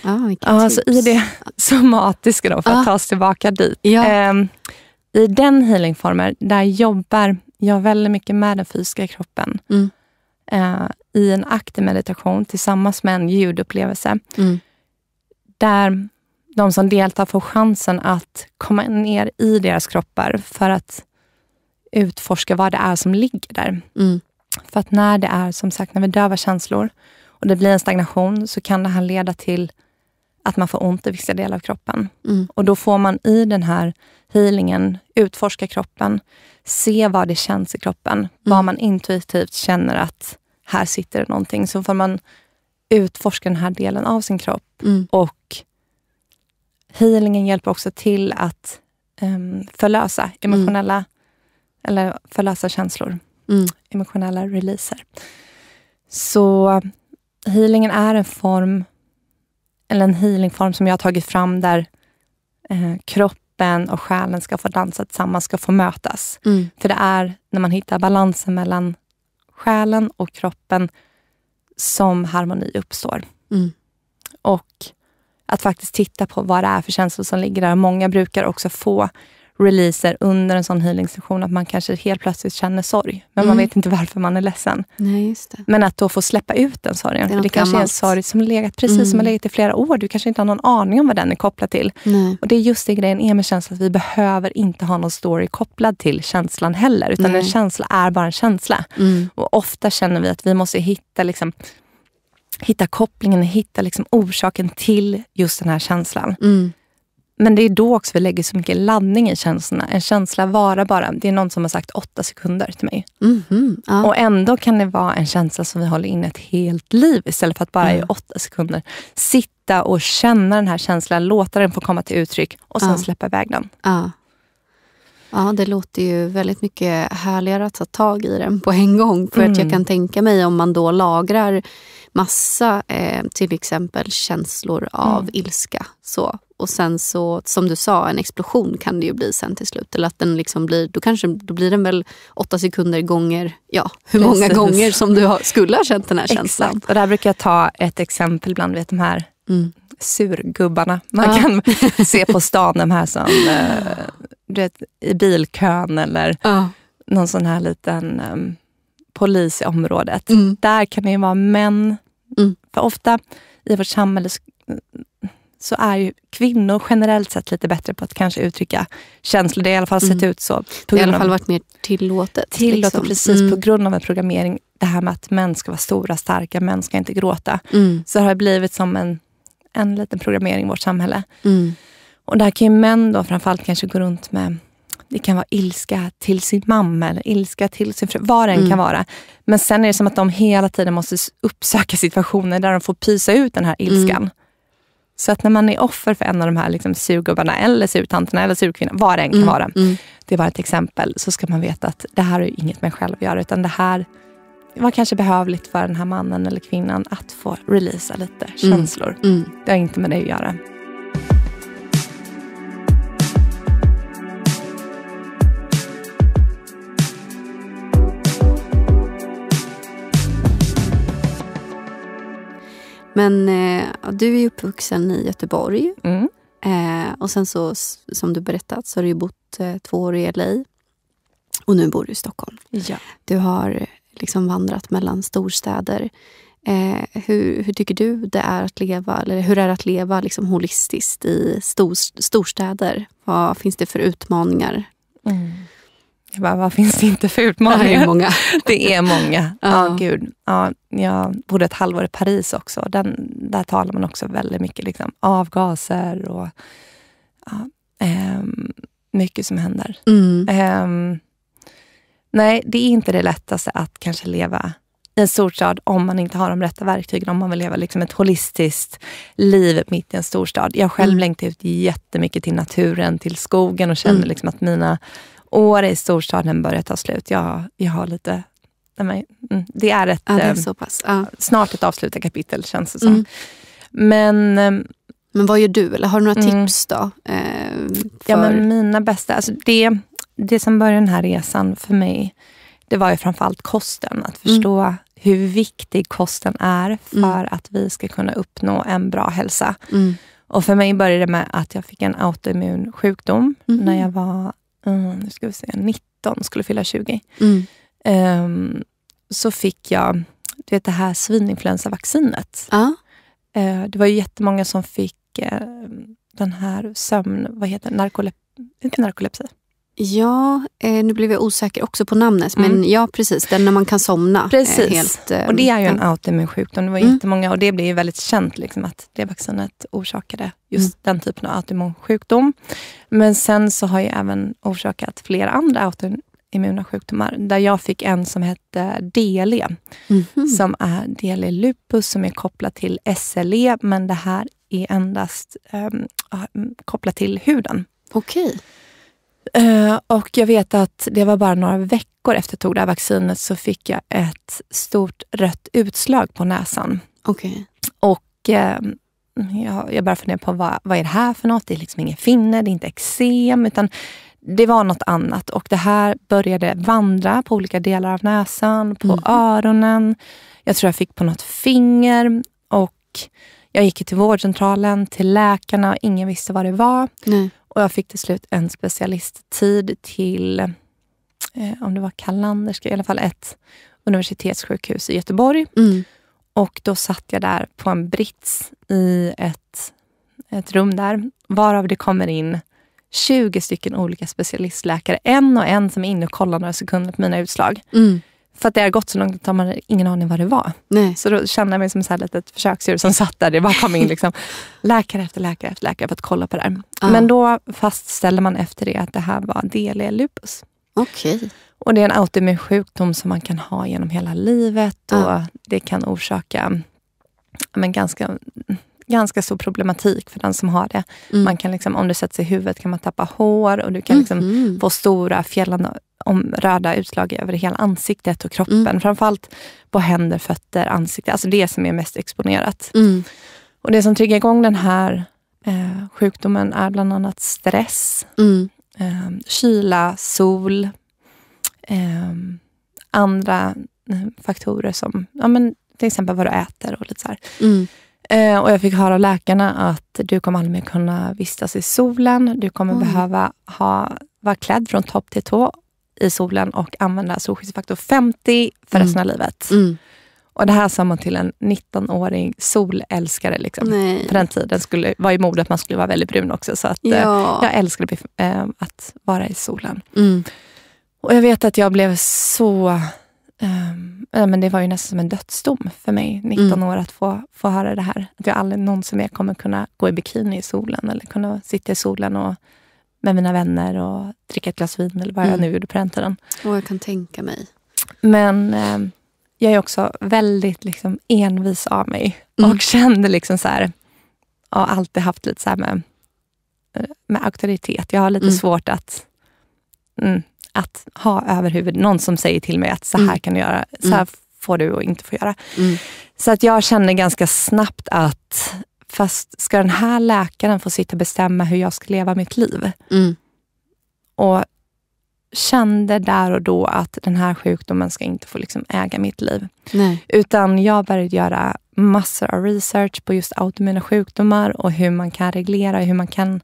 Ah, alltså tips. I det somatiska, då, för ah. att ta oss tillbaka dit. Ja. Eh, I den healingformen, där jobbar jag väldigt mycket med den fysiska kroppen. Mm. Eh, I en aktiv meditation tillsammans med en ljudupplevelse. Mm. Där de som deltar får chansen att komma ner i deras kroppar för att utforska vad det är som ligger där. Mm. För att när det är, som sagt, när vi dövar känslor och det blir en stagnation, så kan det här leda till att man får ont i vissa delar av kroppen. Mm. Och då får man i den här healingen utforska kroppen, se vad det känns i kroppen, mm. vad man intuitivt känner att här sitter det någonting. Så får man utforska den här delen av sin kropp. Mm. Och healingen hjälper också till att um, förlösa emotionella, mm. eller förlösa känslor. Mm. Emotionella releaser. Så healingen är en form eller en healingform som jag har tagit fram där eh, kroppen och själen ska få dansa tillsammans, ska få mötas. Mm. För det är när man hittar balansen mellan själen och kroppen som harmoni uppstår. Mm. Och att faktiskt titta på vad det är för känslor som ligger där. Många brukar också få releaser under en sån healingsession att man kanske helt plötsligt känner sorg. Men mm. man vet inte varför man är ledsen. Nej, men att då få släppa ut den sorgen. Det, är det kanske gammalt. är en sorg som legat, precis mm. som har mm. legat i flera år. Du kanske inte har någon aning om vad den är kopplad till. Nej. Och Det är just det grejen är med känslan, att vi behöver inte ha någon story kopplad till känslan heller. Utan Nej. en känsla är bara en känsla. Mm. Och Ofta känner vi att vi måste hitta liksom, hitta kopplingen, hitta liksom orsaken till just den här känslan. Mm. Men det är då också vi lägger så mycket laddning i känslorna. En känsla vara bara. Det är någon som har sagt åtta sekunder till mig. Mm -hmm, ja. Och ändå kan det vara en känsla som vi håller in ett helt liv istället för att bara mm. i åtta sekunder sitta och känna den här känslan, låta den få komma till uttryck och sen ja. släppa iväg den. Ja. Ja, det låter ju väldigt mycket härligare att ta tag i den på en gång. För mm. att jag mm. kan tänka mig om man då lagrar massa eh, till exempel känslor av mm. ilska. Så. Och sen så, som du sa, en explosion kan det ju bli sen till slut. Eller att den liksom blir, då, kanske, då blir den väl åtta sekunder gånger, ja, hur Precis. många gånger som du ha, skulle ha känt den här känslan. Exakt. Och där brukar jag ta ett exempel bland vet, de här mm. surgubbarna man ja. kan se på stan. De här som eh, du vet, i bilkön eller uh. någon sån här liten um, ehm, polis i området. Mm. Där kan det ju vara män. Mm. För ofta i vårt samhälle så är ju kvinnor generellt sett lite bättre på att kanske uttrycka känslor. Det har i alla fall sett mm. ut så. Det har i alla fall varit mer tillåtet. Tillåtet, liksom. precis. Mm. På grund av en programmering, det här med att män ska vara stora, starka, män ska inte gråta. Mm. Så det har blivit som en, en liten programmering i vårt samhälle. Mm. Och där kan ju män då framförallt kanske gå runt med det kan vara ilska till sin mamma eller ilska till sin fru, vad det än mm. kan vara. Men sen är det som att de hela tiden måste uppsöka situationer där de får pysa ut den här mm. ilskan. Mm. Så att när man är offer för en av de här liksom surgubbarna eller surtanterna eller surkvinnan, vad det än kan mm. vara. Mm. Det är bara ett exempel. Så ska man veta att det här är inget med själv att göra utan det här var kanske behövligt för den här mannen eller kvinnan att få releasa lite mm, känslor. Det har inte med dig att göra. Men eh, du är uppvuxen i Göteborg. Mm. Eh, och sen så, som du berättat, så har du bott eh, två år i LA. Och nu bor du i Stockholm. Ja. Du har liksom vandrat mellan storstäder. Eh, hur, hur tycker du det är att leva, eller hur är det att leva liksom holistiskt i stor, storstäder? Vad finns det för utmaningar? Mm. Jag bara, vad finns det inte för utmaningar? Det är många. det är många. Ja, ah, gud. Ja, jag bodde ett halvår i Paris också. Den, där talar man också väldigt mycket liksom, avgaser och ja, eh, mycket som händer. Mm. Eh, nej, det är inte det lättaste att kanske leva i en storstad om man inte har de rätta verktygen, om man vill leva liksom ett holistiskt liv mitt i en storstad. Jag själv mm. längtar ut jättemycket till naturen, till skogen och känner mm. liksom att mina År i storstaden börjar ta slut. Jag, jag har lite... Mm, det är, ett, ja, det är eh, ja. snart ett avslutat kapitel känns det som. Mm. Men, eh, men vad gör du? Eller har du några mm. tips då? Eh, ja, men mina bästa... Alltså det, det som började den här resan för mig, det var ju framförallt kosten. Att mm. förstå mm. hur viktig kosten är mm. för att vi ska kunna uppnå en bra hälsa. Och för mig började det med att jag fick en autoimmun sjukdom mm. när jag var uh, nu ska vi se, 19, skulle fylla 20. Mm. Um, så fick jag du vet, det här svininfluensavaccinet. Uh. Eh, uh, det var ju jättemånga som fick eh, den här sömn... Vad heter det? Narkolep inte narkolepsi. Ja, eh, nu blev jag osäker också på namnet, mm. men ja precis, den när man kan somna. Eh, precis, eh, helt, eh, och det är ju en autoimmun sjukdom. Det var mm. jättemånga och det blev ju väldigt känt liksom, att det vaccinet orsakade just mm. den typen av autoimmun sjukdom. Men sen så har jag även orsakat flera andra autoimmuna sjukdomar, där jag fick en som hette DLE, mm. som är DLE lupus som är kopplat till SLE, men det här är endast ehm, kopplat till huden. Okej. Okay. Eh, och jag vet att det var bara några veckor efter jag tog det här vaccinet så fick jag ett stort rött utslag på näsan. Okay. Och eh, jag, jag började fundera på vad, vad är det här för något? Det är liksom ingen finne, det är inte eksem, utan det var något annat. Och det här började vandra på olika delar av näsan, på mm. öronen. Jag tror jag fick på något finger. och jag gick till vårdcentralen, till läkarna och ingen visste vad det var. Nej. Och jag fick till slut en specialisttid till, eh, om det var Kalanderska, i alla fall ett universitetssjukhus i Göteborg. Mm. Och då satt jag där på en brits i ett, ett rum där, varav det kommer in 20 stycken olika specialistläkare, en och en som är inne och kollar några sekunder på mina utslag. Mm. För att det har gått så långt har man ingen aning vad det var. Nej. Så då kände jag mig som ett litet försöksdjur som satt där. Det bara kom in liksom, läkare efter läkare efter läkare för att kolla på det här. Ah. Men då fastställde man efter det att det här var DLE lupus. Okay. Och Det är en autoimmun sjukdom som man kan ha genom hela livet och det kan orsaka men ganska ganska stor problematik för den som har det. Mm. Man kan liksom, om det sätter sig i huvudet kan man tappa hår och du kan liksom mm. få stora fjällande om röda utslag över hela ansiktet och kroppen. Mm. Framförallt på händer, fötter, ansikte. Alltså det som är mest exponerat. Mm. Och Det som triggar igång den här eh, sjukdomen är bland annat stress, mm. eh, kyla, sol, ehm, eh, andra faktorer som ja, men, till exempel vad du äter och lite så mm. eh, och jag fick höra av läkarna att du kommer aldrig mer kunna vistas i solen. Du kommer mm. behöva ha, vara klädd från topp till tå i solen och använda solskyddsfaktor 50 för mm. resten av livet. Mm. Och det här sa man till en 19-årig solälskare. Liksom. På den tiden skulle, var ju modet att man skulle vara väldigt brun också. Så att, eh, ja. eh, jag älskade eh, att vara i solen. Mm. Och jag vet att jag blev så... Eh, men det var ju nästan som en dödsdom för mig, 19 mm. år, att få, få höra det här. Att jag aldrig någonsin mer kommer kunna gå i bikini i solen eller kunna sitta i solen och med mina vänner och dricka ett glas vin eller vad mm. jag nu gjorde på den tiden. Och jag kan tänka mig. Men eh, jag är också väldigt liksom, envis av mig mm. och kände liksom så här, jag har alltid haft lite så med, eh, med auktoritet. Jag har lite mm. svårt att, mm, att ha över huvudet någon som säger till mig att så här mm. kan du göra, så här mm. får du och inte får göra. Så att jag kände ganska snabbt att Fast ska den här läkaren få sitta och bestämma hur jag ska leva mitt liv? Mm. Och kände där och då att den här sjukdomen ska inte få liksom äga mitt liv. Nej. Utan jag började göra massor av research på just autoimmuna sjukdomar och hur man kan reglera, hur man kan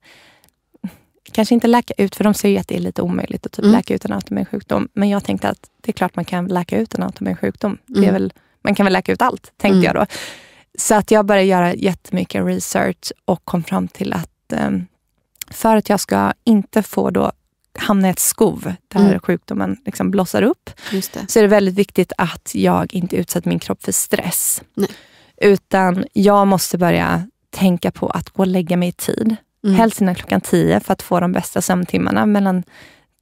Kanske inte läka ut, för de säger att det är lite omöjligt att typ mm. läka ut en autoimmun sjukdom. Men jag tänkte att det är klart man kan läka ut en autoimmun sjukdom. Mm. Det är mm. väl, man kan väl läka ut allt, tänkte mm. jag då. Så att jag började göra jättemycket research och kom fram till att eh, för att jag ska inte få då hamna i ett skov där mm. sjukdomen liksom blossar upp, så är det väldigt viktigt att jag inte utsätter min kropp för stress. Nej. Utan jag måste börja tänka på att gå och lägga mig i tid. Mm. Helst innan klockan 10 för att få de bästa sömntimmarna. Mellan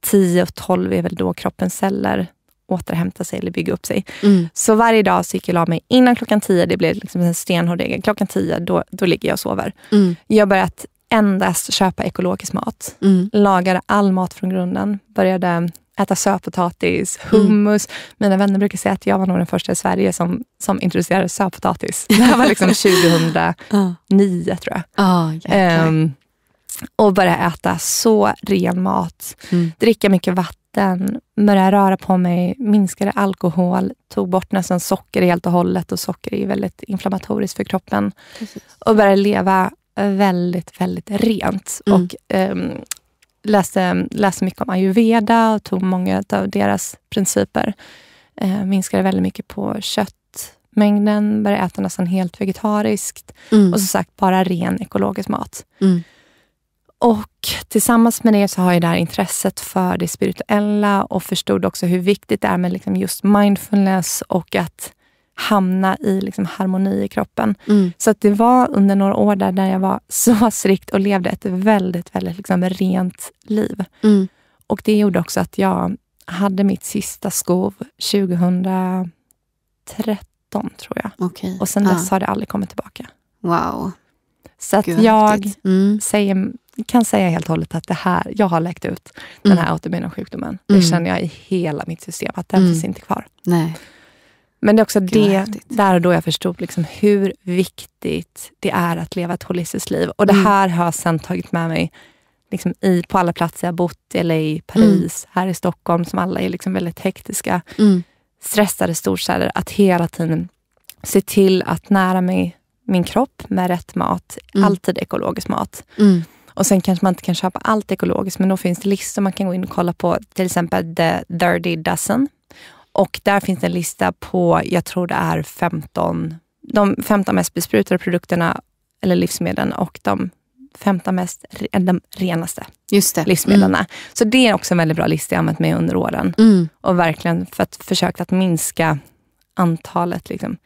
10 och 12 är väl då kroppens celler återhämta sig eller bygga upp sig. Mm. Så varje dag så gick jag och la mig innan klockan tio. Det blev liksom en stenhård regel. Klockan tio, då, då ligger jag och sover. Mm. Jag börjat endast köpa ekologisk mat. Mm. Lagade all mat från grunden. Började äta sötpotatis, mm. hummus. Mm. Mina vänner brukar säga att jag var nog den första i Sverige som, som introducerade sötpotatis. Det här var liksom 2009 tror jag. Oh, och börja äta så ren mat, mm. dricka mycket vatten, börja röra på mig, minskade alkohol, tog bort nästan socker helt och hållet och socker är väldigt inflammatoriskt för kroppen. Precis. Och börja leva väldigt, väldigt rent. Mm. Och um, läste, läste mycket om ayurveda och tog många av deras principer. Uh, minskade väldigt mycket på köttmängden, började äta nästan helt vegetariskt mm. och som sagt bara ren ekologisk mat. Mm. Och tillsammans med det så har jag det här intresset för det spirituella och förstod också hur viktigt det är med liksom just mindfulness och att hamna i liksom harmoni i kroppen. Mm. Så det var under några år där, där jag var så strikt och levde ett väldigt, väldigt liksom rent liv. Mm. Och det gjorde också att jag hade mitt sista skov 2013, tror jag. Okay. Och sen dess ah. har det aldrig kommit tillbaka. Wow. Så att jag mm. säger kan säga helt och hållet att det här, jag har läkt ut den mm. här autoimmuna sjukdomen. Det mm. känner jag i hela mitt system, att den mm. finns inte kvar. Nej. Men det är också det, där och då jag förstod liksom hur viktigt det är att leva ett holistiskt liv. Och det här har jag sen tagit med mig liksom i, på alla platser jag bott, eller i Paris, mm. här i Stockholm, som alla är liksom väldigt hektiska, mm. stressade storstäder, att hela tiden se till att nära mig min kropp med rätt mat, mm. alltid ekologisk mat. Mm. Och sen kanske man inte kan köpa allt ekologiskt, men då finns det listor man kan gå in och kolla på. Till exempel The Dirty Dozen. Och där finns det en lista på, jag tror det är 15, de 15 mest besprutade produkterna eller livsmedlen och de 15 mest, de renaste livsmedlen. Mm. Så det är också en väldigt bra lista jag använt mig under åren. Mm. Och verkligen för att försöka att minska antalet liksom,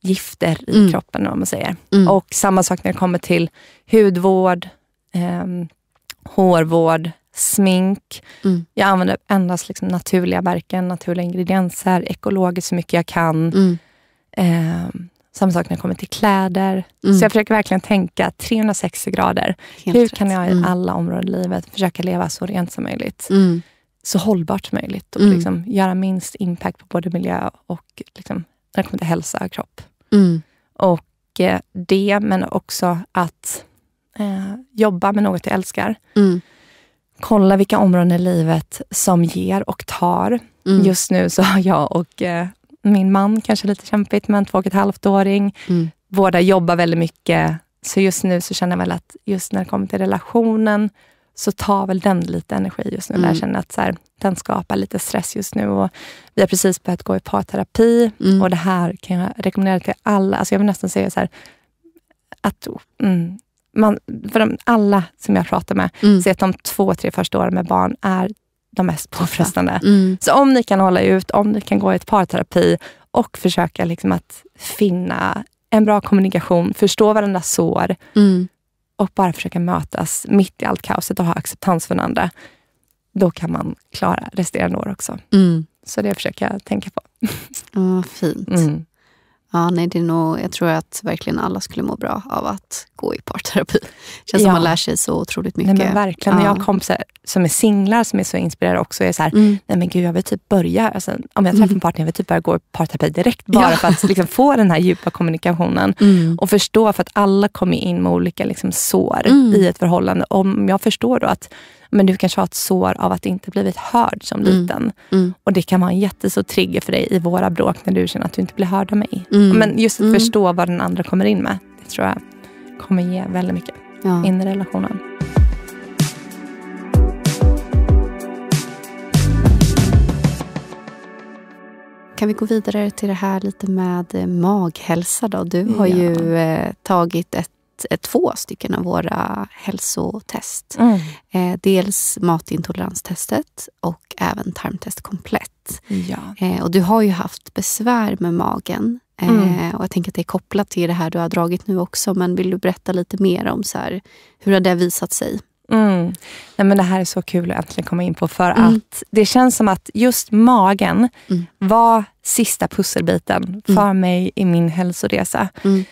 gifter i mm. kroppen, om man säger. Mm. Och samma sak när det kommer till hudvård, eh, hårvård, smink. Mm. Jag använder endast liksom naturliga verken, naturliga ingredienser, ekologiskt så mycket jag kan. Mm. Eh, samma sak när det kommer till kläder. Mm. Så jag försöker verkligen tänka 360 grader. Helt Hur rätt. kan jag i mm. alla områden i livet försöka leva så rent som möjligt? Mm. Så hållbart som möjligt och mm. liksom göra minst impact på både miljö och liksom, när det kommer till hälsa och kropp. Och eh, det, men också att eh, jobba med något jag älskar. Mm. Kolla vilka områden i livet som ger och tar. Mm. Just nu så har jag och eh, min man, kanske lite kämpigt, men två och ett halvt åring. Mm. Båda jobbar väldigt mycket. Så just nu så känner jag väl att just när det kommer till relationen så tar väl den lite energi just nu. Mm. Jag känner att så här, den skapar lite stress just nu. Och vi har precis börjat gå i parterapi mm. och det här kan jag rekommendera till alla. Alltså jag vill nästan säga så här, att mm, man, för de, alla som jag pratar med mm. säger att de två, tre första åren med barn är de mest påfrestande. Mm. Så om ni kan hålla ut, om ni kan gå i ett parterapi och försöka liksom att finna en bra kommunikation, förstå varandras sår mm. och bara försöka mötas mitt i allt kaoset och ha acceptans för varandra. Då kan man klara resterande år också. Mm. Så det försöker jag tänka på. Ja, fint. Mm. Ja, nej, det är nog, jag tror att verkligen alla skulle må bra av att gå i parterapi. Det känns ja. som man lär sig så otroligt mycket. Nej, men verkligen. Ja. Jag har kompisar som är singlar som är så inspirerade också. är så här, mm. nej men gud, jag vill typ börja, alltså, om jag träffar mm. en partner, jag vill typ börja gå i parterapi direkt. Bara ja. för att liksom, få den här djupa kommunikationen. Mm. Och förstå, för att alla kommer in med olika liksom, sår mm. i ett förhållande. Om jag förstår då att men du kanske har ett sår av att inte blivit hörd som mm. liten. Mm. Och det kan vara en jättestor trigger för dig i våra bråk när du känner att du inte blir hörd av mig. Mm. Men just att mm. förstå vad den andra kommer in med, det tror jag kommer ge väldigt mycket ja. in i relationen. Kan vi gå vidare till det här lite med eh, maghälsa då? Du har ja. ju eh, tagit ett två stycken av våra hälsotest. Mm. Eh, dels matintoleranstestet och även tarmtest komplett. Ja. Eh, och du har ju haft besvär med magen. Eh, mm. Och Jag tänker att det är kopplat till det här du har dragit nu också. Men vill du berätta lite mer om så här, hur har det visat sig? Mm. Nej, men det här är så kul att äntligen komma in på för mm. att det känns som att just magen mm. var sista pusselbiten för mm. mig i min hälsoresa. Mm.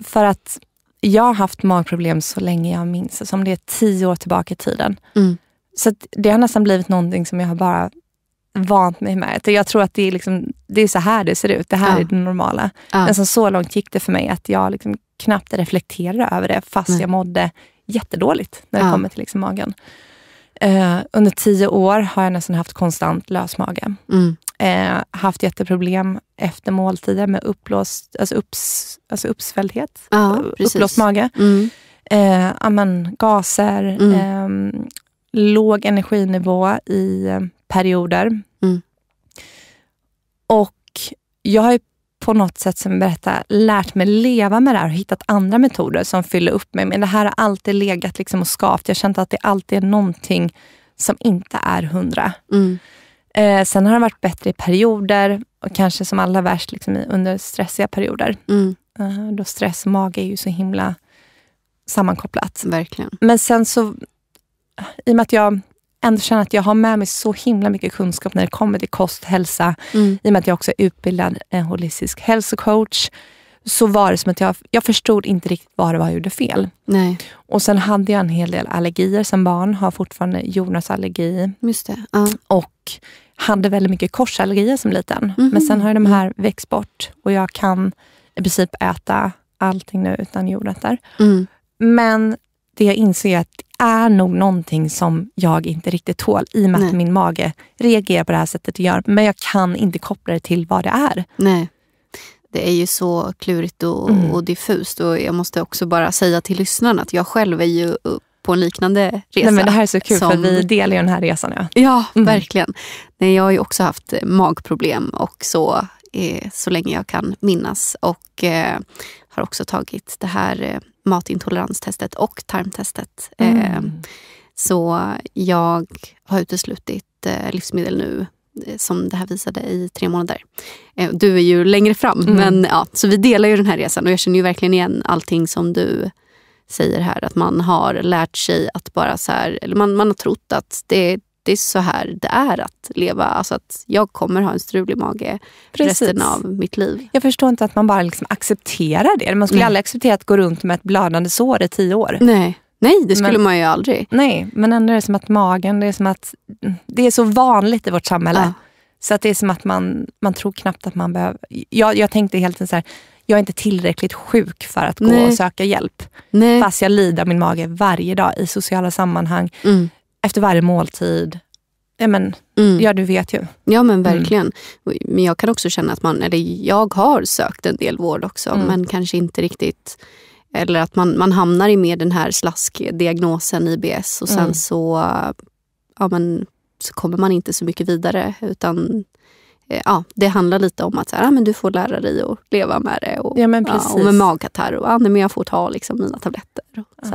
För att jag har haft magproblem så länge jag minns, som alltså det är tio år tillbaka i tiden. Mm. Så det har nästan blivit någonting som jag har bara vant mig med. Jag tror att det är, liksom, det är så här det ser ut. Det här ja. är det normala. Ja. Men så, långt gick det för mig att jag liksom knappt reflekterade över det fast Nej. jag mådde jättedåligt när det ja. kommer till liksom magen. Uh, under tio år har jag nästan haft konstant lösmage. Mm. Eh, haft jätteproblem efter måltider med uppblåst, alltså upps, alltså uppsvälldhet, ja, eh, uppblåst mage. Mm. Eh, amen, gaser, mm. eh, låg energinivå i eh, perioder. Mm. Och jag har på något sätt, som jag berättar, lärt mig leva med det här och hittat andra metoder som fyller upp mig. Men det här har alltid legat liksom och skavt. Jag har känt att det alltid är någonting som inte är hundra. Mm. Eh, sen har den varit bättre i perioder och kanske som allra värst liksom under stressiga perioder. Mm. Eh, då stress och mage är ju så himla sammankopplat. Verkligen. Men sen så, i och med att jag ändå känner att jag har med mig så himla mycket kunskap när det kommer till kost, och hälsa, mm. i och med att jag också är utbildad eh, holistisk hälsocoach, så var det som att jag, jag förstod inte riktigt vad det var jag gjorde fel. Nej. Och Sen hade jag en hel del allergier som barn, har fortfarande jordnötsallergi. Just det, ja. Och hade väldigt mycket korsallergier som liten. Mm -hmm. Men mhm. sen har de här växt bort och jag kan i princip äta allting nu utan jordnötter. Mm. Men det jag inser är att det är nog någonting som jag inte riktigt tål i och med Nej. att min mage reagerar på det här sättet det gör. Men jag kan inte koppla det till vad det är. Nej det är ju så klurigt och, mm. och, diffust. Och jag måste också bara säga till lyssnarna att jag själv är ju på en liknande resa. Nej, men det här är så kul, som... för vi delar ju den här resan. Ja, ja mm. verkligen. Nej, jag har ju också haft eh, magproblem och så, eh, så länge jag kan minnas. Och eh, har också tagit det här eh, matintoleranstestet och tarmtestet. Mm. Eh, så jag har uteslutit eh, livsmedel nu Eh, som det här visade i tre månader. Eh, du är ju längre fram, mm. men ja, så vi delar ju den här resan och jag känner ju verkligen igen allting som du säger här. Att man har lärt sig att bara så här, eller man, man har trott att det, det är så här det är att leva. Alltså att jag kommer ha en strulig mage Precis. resten av mitt liv. Jag förstår inte att man bara liksom accepterar det. Man skulle mm. aldrig acceptera att gå runt med ett blödande sår i tio år. Nej. Nej, det skulle men, man ju aldrig. Nej, men ändå är det som att magen, det är som att det är så vanligt i vårt samhälle. Ja. Så att det är som att man, man tror knappt att man behöver... Jag, jag tänkte helt enkelt så här, jag är inte tillräckligt sjuk för att gå Nej. och söka hjälp. Nej. Fast jag lider min mage varje dag i sociala sammanhang, mm. efter varje måltid. Ja, men, mm. ja, du vet ju. Ja, men mm. verkligen. Mm. Men jag kan också känna att man, eller jag har sökt en del vård också, mm. men kanske inte riktigt... Eller att man, man hamnar i med den här slaskdiagnosen IBS och sen mm. så ja, men, så kommer man inte så mycket vidare. Utan eh, ja, det handlar lite om att så här, ja, ah, men du får lära dig att leva med det. Och, ja, ja, och med magkatarr och ah, ja, men jag får ta liksom, mina tabletter. Och, så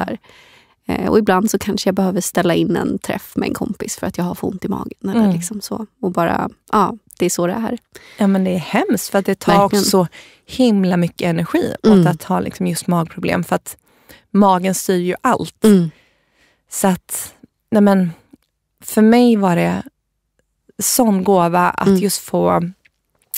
eh, och ibland så kanske jag behöver ställa in en träff med en kompis för att jag har för ont i magen. Eller mm. liksom så. Och bara, ja, det är så det är. Ja men det är hemskt för att det tar Verkligen. så himla mycket energi mm. att ha liksom just magproblem. För att magen styr ju allt. Mm. Så att, nej men för mig var det sån gåva att mm. just få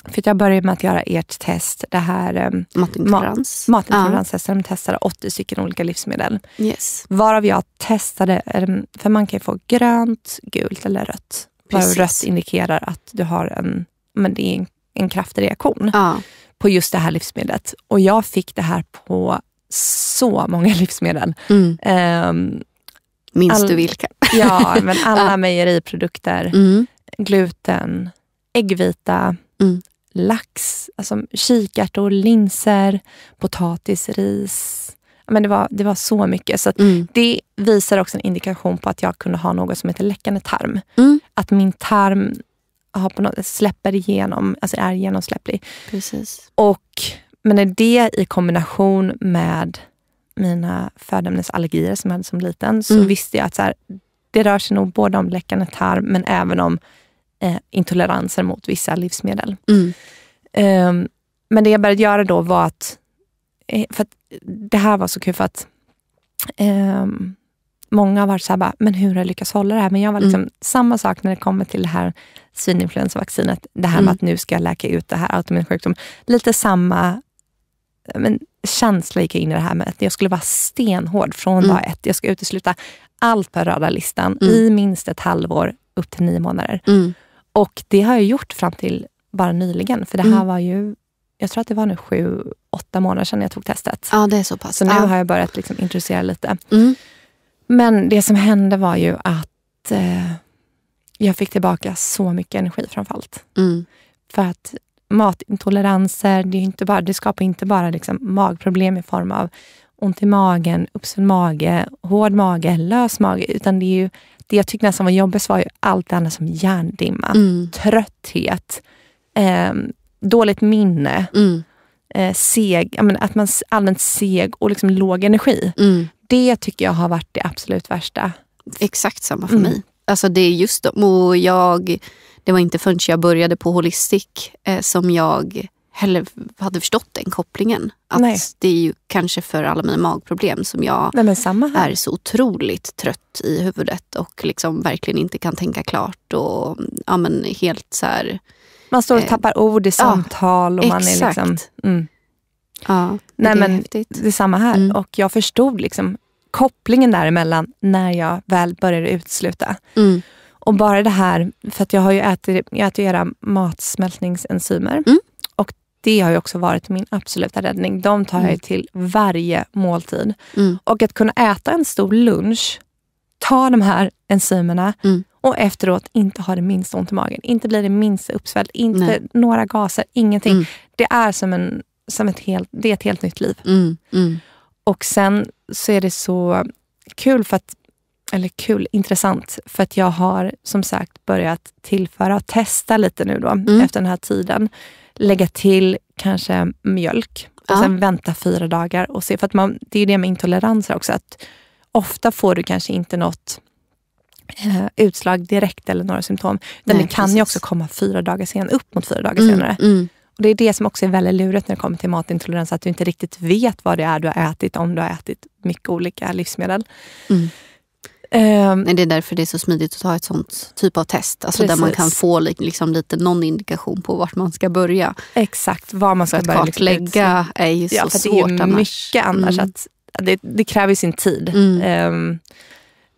för jag började med att göra ert test, det här eh, matintolerans. Mat, Ja. De testade 80 stycken olika livsmedel. Yes. Varav jag testade, eh, för man kan få grönt, gult eller rött. Precis. rött indikerar att du har en, men det är en, en kraftig reaktion ja. på just det här livsmedlet. Och jag fick det här på så många livsmedel. Mm. Um, Minns all, du vilka? ja, men alla mejeriprodukter. Mm. Gluten, äggvita, mm. lax, alltså kikärtor, linser, potatis, ris. Men det, var, det var så mycket. Så mm. Det visar också en indikation på att jag kunde ha något som heter läckande tarm. Mm. Att min tarm har på något, släpper igenom, alltså är genomsläpplig. Precis. Och, men det i kombination med mina födoämnesallergier som jag hade som liten, så mm. visste jag att så här, det rör sig nog både om läckande tarm, men även om eh, intoleranser mot vissa livsmedel. Mm. Um, men det jag började göra då var att, eh, för att det här var så kul för att um, många har varit såhär, bara, men hur har jag lyckats hålla det här? Men jag var liksom, mm. samma sak när det kommer till det här svininfluensavaccinet. Det här mm. med att nu ska jag läka ut det här autoimmun sjukdom. Lite samma eh, men, känsla gick jag in i det här med att jag skulle vara stenhård från mm. dag ett. Jag ska utesluta allt på röda listan mm. i minst ett halvår upp till nio månader. Mm. Och det har jag gjort fram till bara nyligen, för det här mm. var ju, jag tror att det var nu sju, åtta månader sedan jag tog testet. Ja, det är så pass. Så nu ja. har jag börjat liksom introducera lite. Mm. Men det som hände var ju att eh, jag fick tillbaka så mycket energi framförallt. Mm. För att matintoleranser, det, är inte bara, det skapar inte bara liksom magproblem i form av ont i magen, uppsvälld mage, hård mage, lös mage. Utan det, är ju, det jag tyckte nästan var jobbigast var ju allt det andra som hjärndimma, mm. trötthet, eh, dåligt minne, mm. eh, seg, menar, att man allmänt seg och liksom låg energi. Mm. Det tycker jag har varit det absolut värsta. Exakt samma för mm. mig. Alltså det är just de, och jag, det var inte förrän jag började på Holistic eh, som jag heller hade förstått den kopplingen. Att Nej. Det är ju kanske för alla mina magproblem som jag Nej, är så otroligt trött i huvudet och liksom verkligen inte kan tänka klart. och ja, men helt så här, Man står och eh, tappar ord i samtal. Ja, och man exakt. Är liksom, mm. ja, Nej, det är men häftigt. Det är samma här. Mm. Och jag förstod liksom kopplingen däremellan när jag väl började utesluta. Mm. Och bara det här, för att jag har ju ätit, jag äter era matsmältningsenzymer. Mm det har ju också varit min absoluta räddning. De tar mm. jag till varje måltid. Mm. Och att kunna äta en stor lunch, ta de här enzymerna mm. och efteråt inte ha det minsta ont i magen. Inte bli det minsta uppsvälld, inte Nej. några gaser, ingenting. Mm. Det är som, en, som ett, helt, det är ett helt nytt liv. Mm. Mm. Och sen så är det så kul, för att, eller kul, intressant, för att jag har som sagt börjat tillföra och testa lite nu då efter den här tiden lägga till kanske mjölk och ja. sen vänta fyra dagar och se. För att man, det är ju det med intoleranser också, att ofta får du kanske inte något eh, utslag direkt eller några symptom. Utan det kan precis. ju också komma fyra dagar senare, upp mot fyra dagar mm, senare. Mm. Och Det är det som också är väldigt lurigt när det kommer till matintolerans, att du inte riktigt vet vad det är du har ätit om du har ätit mycket olika livsmedel. Mm. Um, det är därför det är så smidigt att ta ett sånt typ av test. Alltså där man kan få liksom lite någon indikation på vart man ska börja. Exakt, var man ska att börja. Att kartlägga liksom. är ju så ja, för svårt annars. Det är annars. mycket annars. Mm. Att det, det, kräver sin tid. Mm. Um,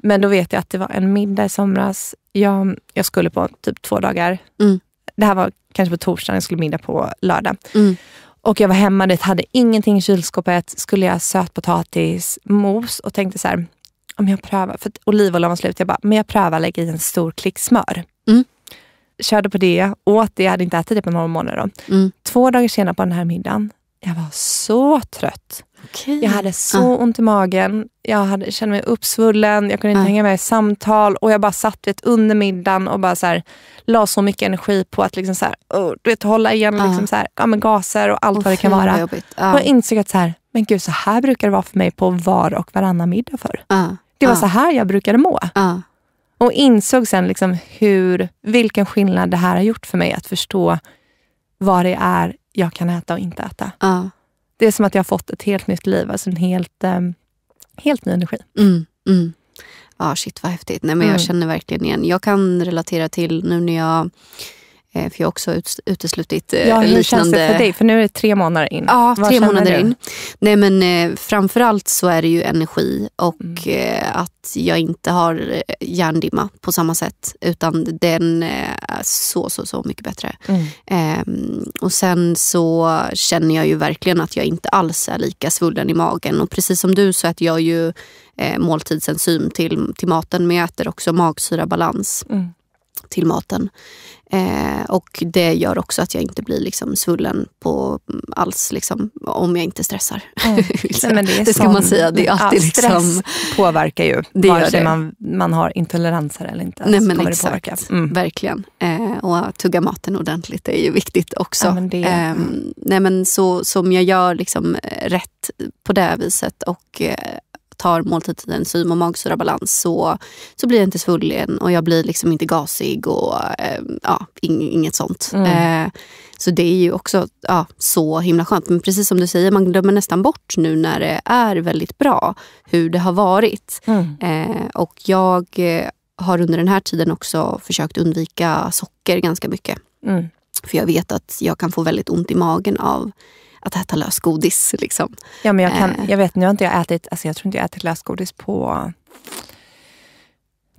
men då vet jag att det var en middag i somras. Jag, jag skulle på typ två dagar. Mm. Det här var kanske på torsdagen, jag skulle middag på lördag. Mm. Och jag var hemma, det hade ingenting i kylskåpet. Skulle jag sötpotatis, mos och tänkte så här, om jag prövar, för olivoljan var slut, jag bara, men jag prövar lägga i en stor klick smör. Mm. Körde på det, åt det, jag hade inte ätit det på några månader då. Mm. Två dagar senare på den här middagen, jag var så trött. Okay. Jag hade så uh. ont i magen, jag hade, kände mig uppsvullen, jag kunde inte uh. hänga med i samtal och jag bara satt vet, under middagen och bara så här, la så mycket energi på att liksom så här, oh, du vet, hålla igen uh. liksom så här, ja, men gaser och allt oh, vad det kan vara. Uh. Och jag insåg att så här, men gud, så här brukar det vara för mig på var och varannan middag förr. Det var så här jag brukade må. Och insåg sen liksom hur, vilken skillnad det här har gjort för mig, att förstå vad det är jag kan äta och inte äta. Ja. Det är som att jag har fått ett helt nytt liv, alltså en helt, um, helt ny energi. Mm, mm. Ja, shit vad häftigt. Nej, men mm. Jag känner verkligen igen. Jag kan relatera till nu när jag Eh, för jag har också uteslutit eh, ja, hur liknande... Hur känns det för dig? För nu är det tre månader in. Ja, tre månader du? in. Nej men eh, framförallt så är det ju energi och mm. eh, att jag inte har eh, hjärndimma på samma sätt. Utan den är så, så, så mycket bättre. Mm. Eh, och sen så känner jag ju verkligen att jag inte alls är lika svullen i magen. Och precis som du så äter jag ju måltidsenzym till, till maten men jag äter också magsyrabalans. Mm till maten. Eh, och det gör också att jag inte blir liksom svullen på alls liksom, om jag inte stressar. Mm. Nej, det, det, ska sån... man säga. Det är alltid ja, stress liksom... påverkar ju, det vare sig man, man har intoleranser eller inte. Nej, men exakt, mm. verkligen. Eh, och tugga maten ordentligt är ju viktigt också. Ja, men det... eh, nej, men så, som jag gör liksom, eh, rätt på det viset och eh, tar måltiden enzym och magsyrabalans så, så blir jag inte svullen och jag blir liksom inte gasig och eh, ja, inget sånt. Mm. Eh, så det är ju också ja, så himla skönt. Men precis som du säger, man glömmer nästan bort nu när det är väldigt bra hur det har varit. Mm. Eh, och jag eh, har under den här tiden också försökt undvika socker ganska mycket. Mm. För jag vet att jag kan få väldigt ont i magen av att äta lösgodis. Liksom. Ja, men jag, kan, eh. jag vet, nu har inte jag ätit, alltså jag tror inte jag ätit lösgodis på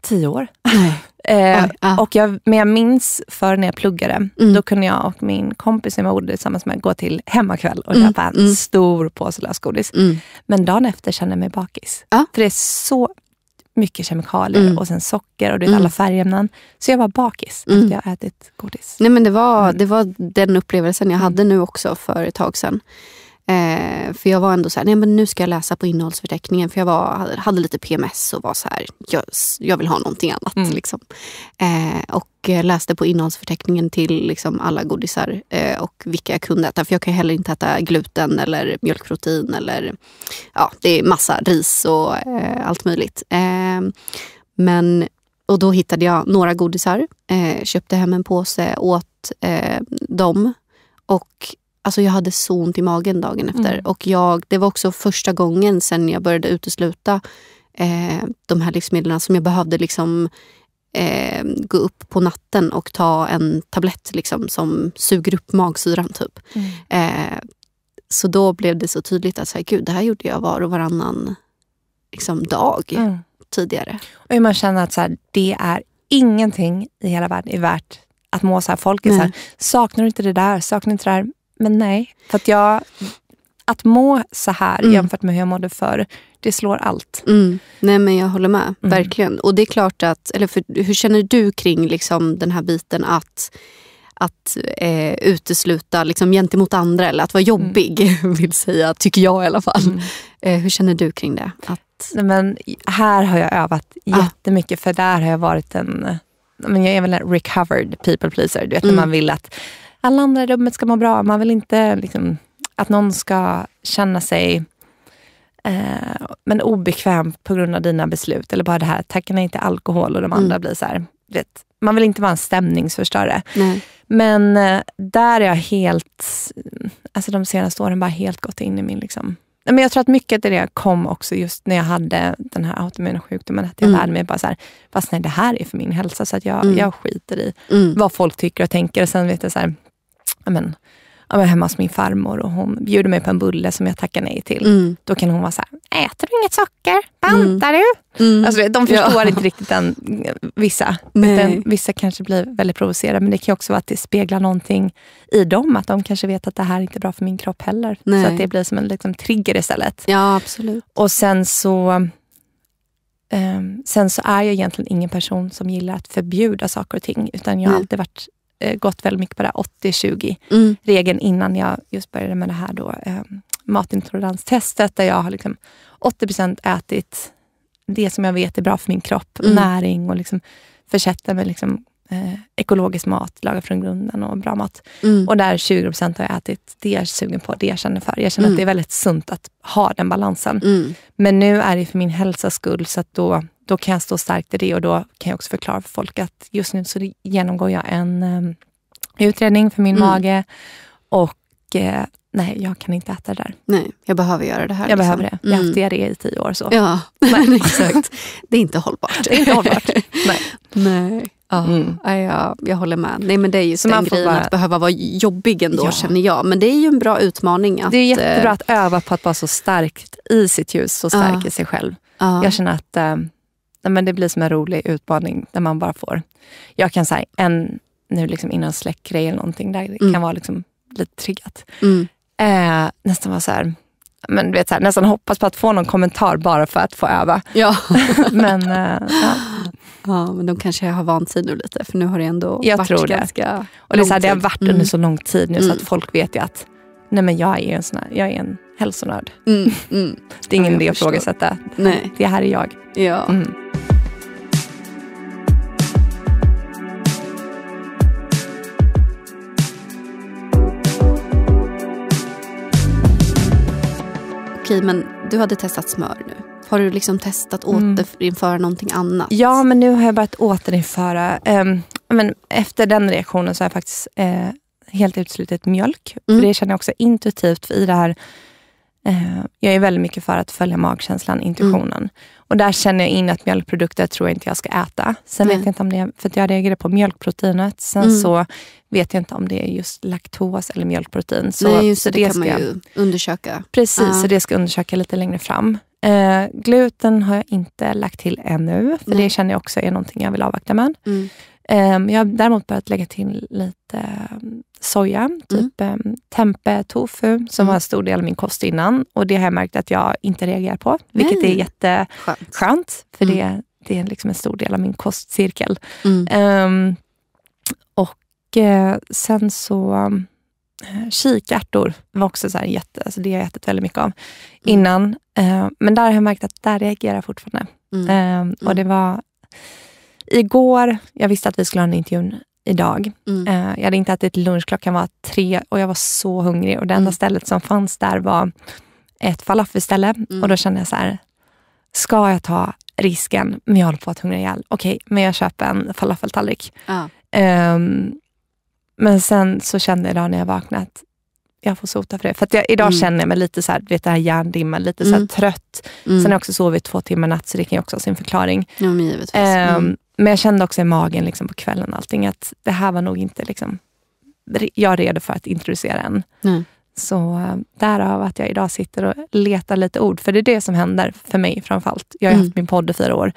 tio år. eh, Oj, ah. och jag, men jag minns för när jag pluggade, mm. då kunde jag och min kompis som jag bodde tillsammans med gå till hemmakväll och mm. köpa en mm. stor påse lösgodis. Mm. Men dagen efter kände jag mig bakis. Ah. För det är så mycket kemikalier mm. och sen socker och du vet, mm. alla färgämnen. Så jag var bakis mm. efter jag ätit godis. Nej, men det, var, mm. det var den upplevelsen jag mm. hade nu också för ett tag sedan. Eh, för jag var ändå så här, nej men nu ska jag läsa på innehållsförteckningen. För jag var, hade lite PMS och var så här, jag, jag vill ha någonting annat. Mm. Liksom. Eh, och läste på innehållsförteckningen till liksom, alla godisar eh, och vilka jag kunde äta. För jag kan heller inte äta gluten eller mjölkprotein eller ja, det är massa ris och eh, allt möjligt. Ehm, men och då hittade jag några godisar, eh, köpte hem en påse, åt eh, dem och Alltså jag hade så ont i magen dagen mm. efter. Mm. Och jag, Det var också första gången sen jag började utesluta eh, de här livsmedlen som jag behövde liksom, eh, gå upp på natten och ta en tablett liksom, som suger upp magsyran. Typ. Mm. Eh, så då blev det så tydligt att så här, gud, det här gjorde jag var och varannan liksom, dag mm. tidigare. Och hur man känner att så här, det är ingenting i hela världen är värt att må så här. Folk är så här, saknar du inte det där? Saknar inte det där? men nej. För att, jag, att må så här mm. jämfört med hur jag mådde förr, det slår allt. Mm. Nej men jag håller med, mm. verkligen. Och det är klart att, eller för, hur känner du kring liksom den här biten att att eh, utesluta liksom, gentemot andra eller att vara mm. jobbig, vill säga, tycker jag i alla fall. Mm. Eh, hur känner du kring det? Att... Nej, men, här har jag övat ah. jättemycket för där har jag varit en jag är väl en recovered people pleaser. Du vet, mm. när man vill att alla andra i rummet ska må bra. Man vill inte liksom, att någon ska känna sig eh, men obekväm på grund av dina beslut. Eller bara det här, tacka nej till alkohol och de andra mm. blir så här, vet, man vill inte vara en stämningsförstörare. Nej. Men eh, där är jag helt, alltså de senaste åren bara helt gått in i min liksom, men jag tror att mycket av det kom också just när jag hade den här autoimmuna sjukdomen. Att jag mm. lärde mig bara så här, fast nej det här är för min hälsa så att jag, mm. jag skiter i mm. vad folk tycker och tänker. Och sen vet jag så här, amen, amen, hemma hos min farmor och hon bjuder mig på en bulle som jag tackar nej till. Mm. Då kan hon vara så här, äter du inget socker? Bantar mm. du? Mm. Alltså, de förstår ja. inte riktigt den, vissa. Utan, vissa kanske blir väldigt provocerade men det kan också vara att det speglar någonting i dem. Att de kanske vet att det här är inte är bra för min kropp heller. Nej. Så att det blir som en liksom, trigger istället. Ja, absolut. Och sen så Um, sen så är jag egentligen ingen person som gillar att förbjuda saker och ting, utan jag har mm. alltid varit Eh, gått väldigt mycket på det 80-20-regeln mm. innan jag just började med det här då, eh, matintoleranstestet, där jag har liksom 80 ätit det som jag vet är bra för min kropp, mm. näring och liksom försätta mig liksom, eh, ekologisk mat, laga från grunden och bra mat. Mm. Och där 20 har jag ätit det jag är sugen på, det jag känner för. Jag känner att mm. det är väldigt sunt att ha den balansen. Mm. Men nu är det för min hälsas skull, så att då då kan jag stå starkt i det och då kan jag också förklara för folk att just nu så genomgår jag en um, utredning för min mm. mage och uh, nej, jag kan inte äta det där. Nej, jag behöver göra det här. Jag liksom. behöver det. Jag har haft mm. diarré i tio år. Så. Ja, nej. exakt. Det är inte hållbart. Det är inte hållbart. nej. nej. Ja, mm. jag, jag håller med. Nej, men det är just den grejen bara... att behöva vara jobbig ändå ja. känner jag. Men det är ju en bra utmaning. Att, det är jättebra eh, att öva på att vara så starkt i sitt ljus, så stark ja. i sig själv. Ja. Jag känner att um, nej, men det blir som en rolig utmaning där man bara får... Jag kan säga en nu liksom innan släckgrej eller någonting, där det mm. kan vara liksom lite triggat. Mm. Eh, nästan vara så här, men vet, så här, nästan hoppas på att få någon kommentar bara för att få öva. Ja. men, eh, ja. ja. men de kanske har vant sig nu lite, för nu har det ändå jag varit tror det. ganska Och det, är så här, det har varit mm. under så lång tid nu, så att mm. folk vet ju att nej men jag är en, sån här, jag är en hälsonörd. Mm, mm. Det är ingen idé att ifrågasätta. Det här är jag. Ja. Mm. okej, men du hade testat smör nu. Har du liksom testat mm. återinföra mm. någonting annat? Ja, men nu har jag börjat återinföra. Eh, men efter den reaktionen så har jag faktiskt eh, helt uteslutit mjölk. Mm. För det känner jag också intuitivt, för i det här Eh, jag är väldigt mycket för att följa magkänslan, intuitionen. Mm. Och där känner jag in att mjölkprodukter tror jag inte jag ska äta. Sen Nej. vet jag inte om det är, för jag reagerar på mjölkproteinet. Sen mm. så vet jag inte om det är just laktos eller mjölkprotein. Så, Nej, just så det, det kan man ju undersöka. Precis, uh. så det ska jag undersöka lite längre fram. Eh, gluten har jag inte lagt till ännu, för Nej. det känner jag också är någonting jag vill avvakta med. Mm. Ehm, jag har däremot börjat lägga till lite ehm, soja, mm. typ mm. Ehm, tempe, tofu, som mm. var en stor del av min kost innan. Och det har jag märkt att jag inte reagerar på, vilket Nej. är jätteskönt. Skönt, för mm. det, det är liksom en stor del av min kostcirkel. Um, och eh, sen så eh, Kikärtor var också så här jätte, alltså det har jag ätit väldigt mycket av mm. innan. Eh, men där har jag märkt att där reagerar jag fortfarande. Eh, och det var igår, jag visste att vi skulle ha en intervju idag. Mm. Uh, jag hade inte ätit lunch, klockan var tre och jag var så hungrig och det enda mm. stället som fanns där var ett falafelställe mm. och då kände jag så här, ska jag ta risken, men jag håller på att hungra ihjäl. Okej, okay, men jag köper en falafeltallrik. Ah. Um, men sen så kände jag idag när jag vaknat, jag får sota för det. För jag, idag mm. känner jag mig lite så här, vet det här hjärndimman, lite mm. så trött. Mm. Sen har jag också sovit två timmar natt, så det kan ju också ha sin förklaring. Ja, men givetvis. Um, men jag kände också i magen liksom på kvällen allting att det här var nog inte liksom, jag är redo för att introducera än. Mm. Så eh, därav att jag idag sitter och letar lite ord, för det är det som händer för mig framförallt. Jag har mm. haft min podd i fyra år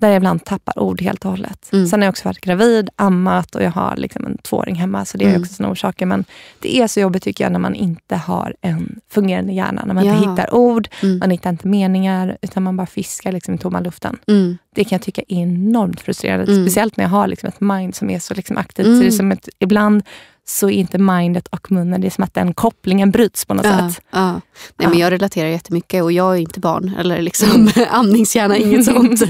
där jag ibland tappar ord helt och hållet. Mm. Sen har jag också varit gravid, ammat och jag har liksom en tvååring hemma, så det är mm. också sådana orsaker. Men det är så jobbigt tycker jag när man inte har en fungerande hjärna. När man ja. inte hittar ord, mm. man hittar inte meningar, utan man bara fiskar liksom i tomma luften. Mm. Det kan jag tycka är enormt frustrerande, mm. speciellt när jag har liksom ett mind som är så liksom aktivt. Så det är mm. som ett, ibland så är inte mindet och munnen, det är som att den kopplingen bryts på något ja, sätt. Ja. Nej, ja. Men jag relaterar jättemycket och jag är inte barn eller liksom mm. amningshjärna, inget sånt.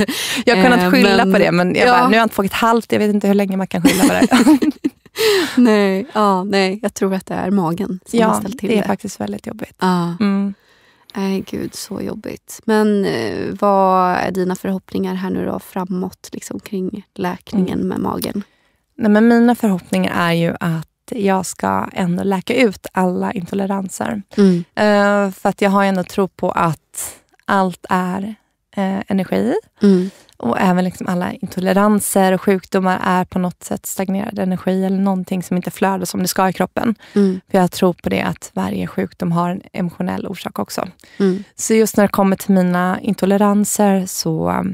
jag har kunnat eh, skylla men, på det men jag ja. bara, nu har jag inte fått halvt, jag vet inte hur länge man kan skylla på det. nej, ja, nej, jag tror att det är magen som ja, har ställt till det. Ja, det är faktiskt väldigt jobbigt. Ja. Mm. Nej, gud så jobbigt. Men eh, vad är dina förhoppningar här nu då framåt liksom, kring läkningen mm. med magen? Nej, men mina förhoppningar är ju att jag ska ändå läka ut alla intoleranser. Mm. Uh, för att jag har ändå tro på att allt är uh, energi. Mm. Och även liksom alla intoleranser och sjukdomar är på något sätt stagnerad energi eller någonting som inte flödar som det ska i kroppen. Mm. För Jag tror på det att varje sjukdom har en emotionell orsak också. Mm. Så just när det kommer till mina intoleranser så,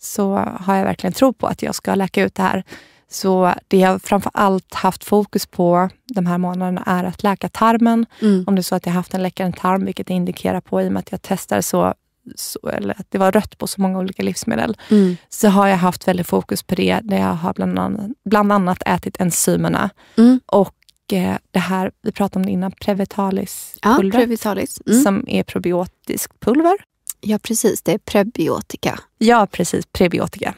så har jag verkligen tro på att jag ska läka ut det här. Så det jag framförallt haft fokus på de här månaderna är att läka tarmen. Mm. Om det är så att jag haft en läckande tarm, vilket det indikerar på i och med att jag testar så, så eller att det var rött på så många olika livsmedel, mm. så har jag haft väldigt fokus på det. Där jag har bland annat, bland annat ätit enzymerna. Mm. Och eh, det här, vi pratade om det innan, Previtalis-pulvret. Ja, Previtalis. Mm. Som är probiotiskt pulver. Ja, precis. Det är prebiotika. Ja, precis. Prebiotika.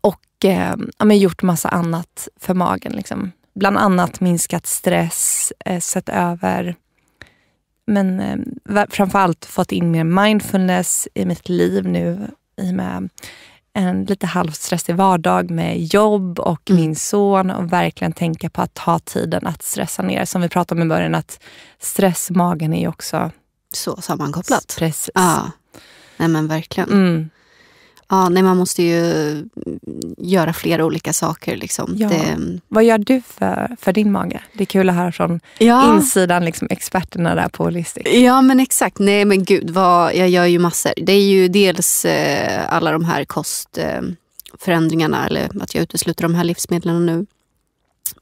Och eh, ja, men gjort massa annat för magen. Liksom. Bland annat minskat stress, eh, sett över, men eh, framförallt fått in mer mindfulness i mitt liv nu i och med en lite halvstressig vardag med jobb och mm. min son och verkligen tänka på att ta tiden att stressa ner. Som vi pratade om i början, att stress, magen är ju också... Så sammankopplat. Precis. Ja, Nej, men verkligen. Mm. Ja, nej, man måste ju mm, göra flera olika saker. Liksom. Ja. Det... Vad gör du för, för din mage? Det är kul att höra från ja. insidan, liksom, experterna där på Holistic. Ja, men exakt. Nej, men gud, vad, jag gör ju massor. Det är ju dels eh, alla de här kostförändringarna, eh, eller att jag utesluter de här livsmedlen nu.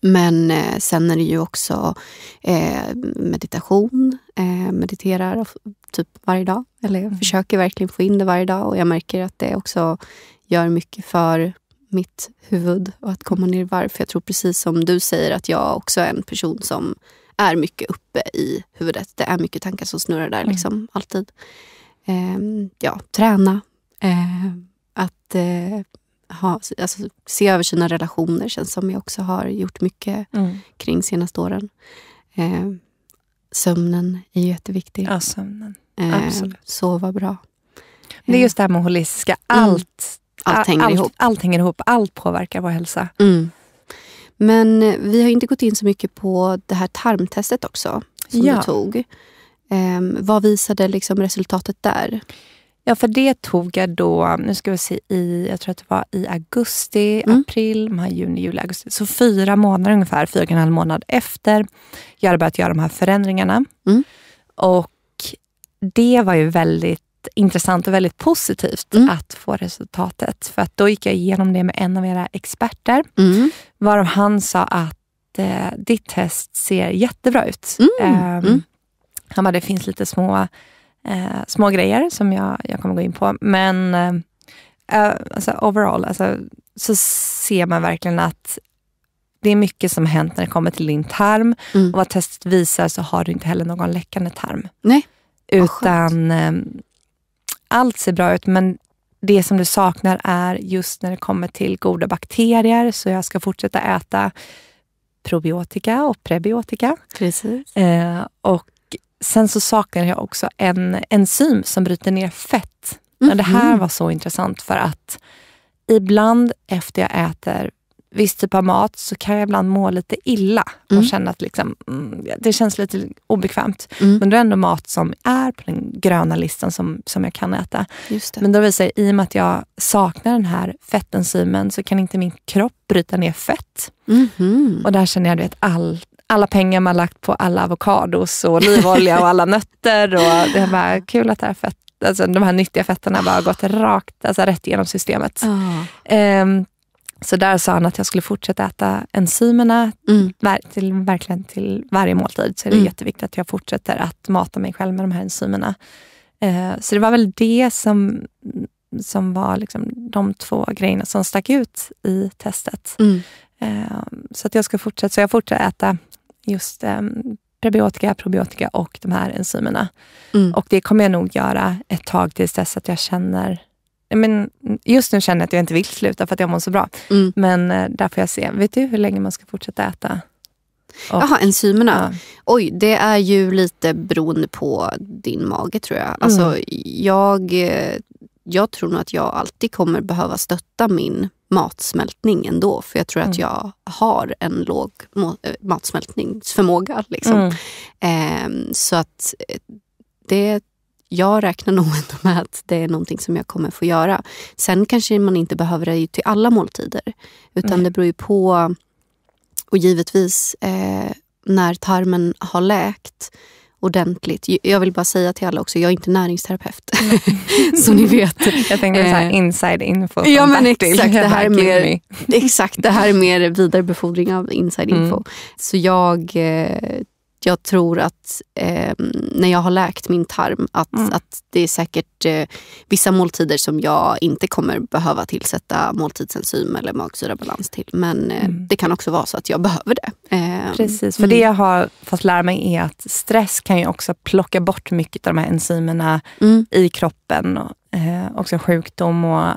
Men eh, sen är det ju också eh, meditation, eh, mediterar typ varje dag. Eller jag mm. försöker verkligen få in det varje dag och jag märker att det också gör mycket för mitt huvud och att komma ner i varv. För jag tror precis som du säger att jag också är en person som är mycket uppe i huvudet. Det är mycket tankar som snurrar där mm. liksom, alltid. Ehm, ja, träna. Ehm, att eh, ha, alltså, se över sina relationer känns som jag också har gjort mycket mm. kring senaste åren. Ehm, sömnen är jätteviktig. Ja, sömnen. Eh, Absolut. Sova bra. Det är just det här med holistiska. Mm. Allt, mm. allt, hänger, allt, ihop. allt hänger ihop. Allt påverkar vår hälsa. Mm. Men eh, vi har inte gått in så mycket på det här tarmtestet också, som ja. du tog. Eh, vad visade liksom resultatet där? Ja, för det tog jag då, nu ska vi se, i, jag tror att det var i augusti, mm. april, maj, juni, juli, augusti. Så fyra månader ungefär, fyra och en halv månad efter jag hade börjat göra de här förändringarna. Mm. Och det var ju väldigt intressant och väldigt positivt mm. att få resultatet. För att då gick jag igenom det med en av era experter, mm. varav han sa att eh, ditt test ser jättebra ut. Eh, han bara, det finns lite små eh, små grejer som jag, jag kommer gå in på. Men eh, eh, alltså, overall alltså, så ser man verkligen att det är mycket som hänt när det kommer till din tarm. Mm. Och vad testet visar så har du inte heller någon läckande tarm. Nej. Utan eh, allt ser bra ut men det som du saknar är just när det kommer till goda bakterier. Så jag ska fortsätta äta probiotika och prebiotika. Precis. Eh, och Sen så saknar jag också en enzym som bryter ner fett. Mm. Det här mhm. var så intressant för att ibland efter jag äter viss typ av mat så kan jag ibland må lite illa och mm. känna att liksom, mm, det känns lite obekvämt. Mm. Men det är ändå mat som är på den gröna listan som, som jag kan äta. Men då visar det, i och med att jag saknar den här fettenzymen så kan inte min kropp bryta ner fett. Mm. Och där känner jag att allt alla pengar man lagt på alla avokados och olivolja och alla nötter. Och det var kul att det här fett, alltså, de här nyttiga fetterna bara gått rakt, alltså, rätt genom systemet. Oh. Um, så där sa han att jag skulle fortsätta äta enzymerna mm. till, verkligen till varje måltid. Så är det mm. jätteviktigt att jag fortsätter att mata mig själv med de här enzymerna. Uh, så det var väl det som, som var liksom de två grejerna som stack ut i testet. Mm. Uh, så att jag ska fortsätta, så jag fortsätter äta just um, prebiotika, probiotika och de här enzymerna. Mm. Och det kommer jag nog göra ett tag tills dess att jag känner men just nu känner jag att jag inte vill sluta för att jag mår så bra. Mm. Men eh, där får jag se. Vet du hur länge man ska fortsätta äta? Jaha, enzymerna. Ja. Oj, det är ju lite beroende på din mage tror jag. Alltså, mm. jag. Eh, jag tror nog att jag alltid kommer behöva stötta min matsmältning ändå. För jag tror mm. att jag har en låg eh, matsmältningsförmåga. Liksom. Mm. Eh, så att eh, det, jag räknar nog ändå med att det är någonting som jag kommer få göra. Sen kanske man inte behöver det till alla måltider. Utan mm. det beror ju på. Och givetvis eh, när tarmen har läkt ordentligt. Jag vill bara säga till alla också, jag är inte näringsterapeut. Mm. så ni vet. Jag tänkte så här, eh, inside info ja, men Bertil. exakt, det här är mer, exakt, det här är mer vidarebefordring av inside mm. info. Mm. Så jag eh, jag tror att eh, när jag har läkt min tarm att, mm. att det är säkert eh, vissa måltider som jag inte kommer behöva tillsätta måltidsenzym eller magsyrabalans till. Men eh, mm. det kan också vara så att jag behöver det. Eh, Precis, för mm. det jag har fått lära mig är att stress kan ju också plocka bort mycket av de här enzymerna mm. i kroppen. Och, eh, också sjukdom och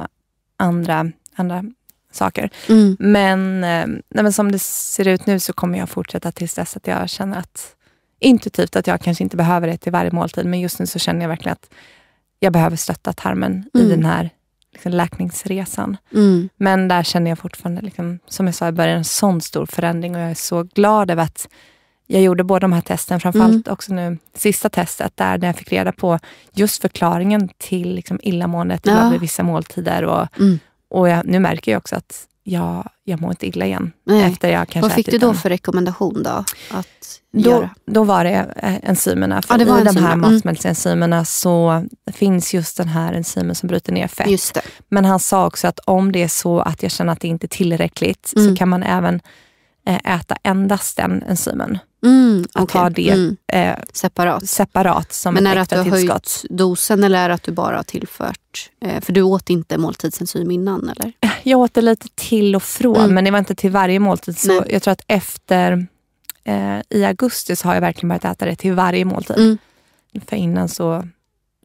andra, andra saker. Mm. Men, eh, nej, men som det ser ut nu så kommer jag fortsätta tills dess att jag känner att intuitivt att jag kanske inte behöver det till varje måltid, men just nu så känner jag verkligen att jag behöver stötta tarmen mm. i den här liksom, läkningsresan. Mm. Men där känner jag fortfarande, liksom, som jag sa i början, en sån stor förändring och jag är så glad över att jag gjorde båda de här testen, framförallt mm. också nu sista testet, där när jag fick reda på just förklaringen till liksom illamåendet ja. över vissa måltider och, mm. Och jag, nu märker jag också att jag, jag mår inte illa igen. Nej. Efter jag kanske Vad fick du då för rekommendation då? Att då, göra? då var det eh, enzymerna. För ja, det var i enzymerna. de här mm. matsmältningsenzymerna mm. så finns just den här enzymen som bryter ner fett. Men han sa också att om det är så att jag känner att det inte är tillräckligt mm. så kan man även Eh, äta endast den enzymen. Mm, att ha det mm. eh, separat. separat som Men är det att du har tillskott. höjt dosen eller är det att du bara har tillfört? Eh, för du åt inte måltidsenzym innan eller? Jag åt det lite till och från mm. men det var inte till varje måltid. Så jag tror att efter eh, i augusti så har jag verkligen börjat äta det till varje måltid. Mm. För innan så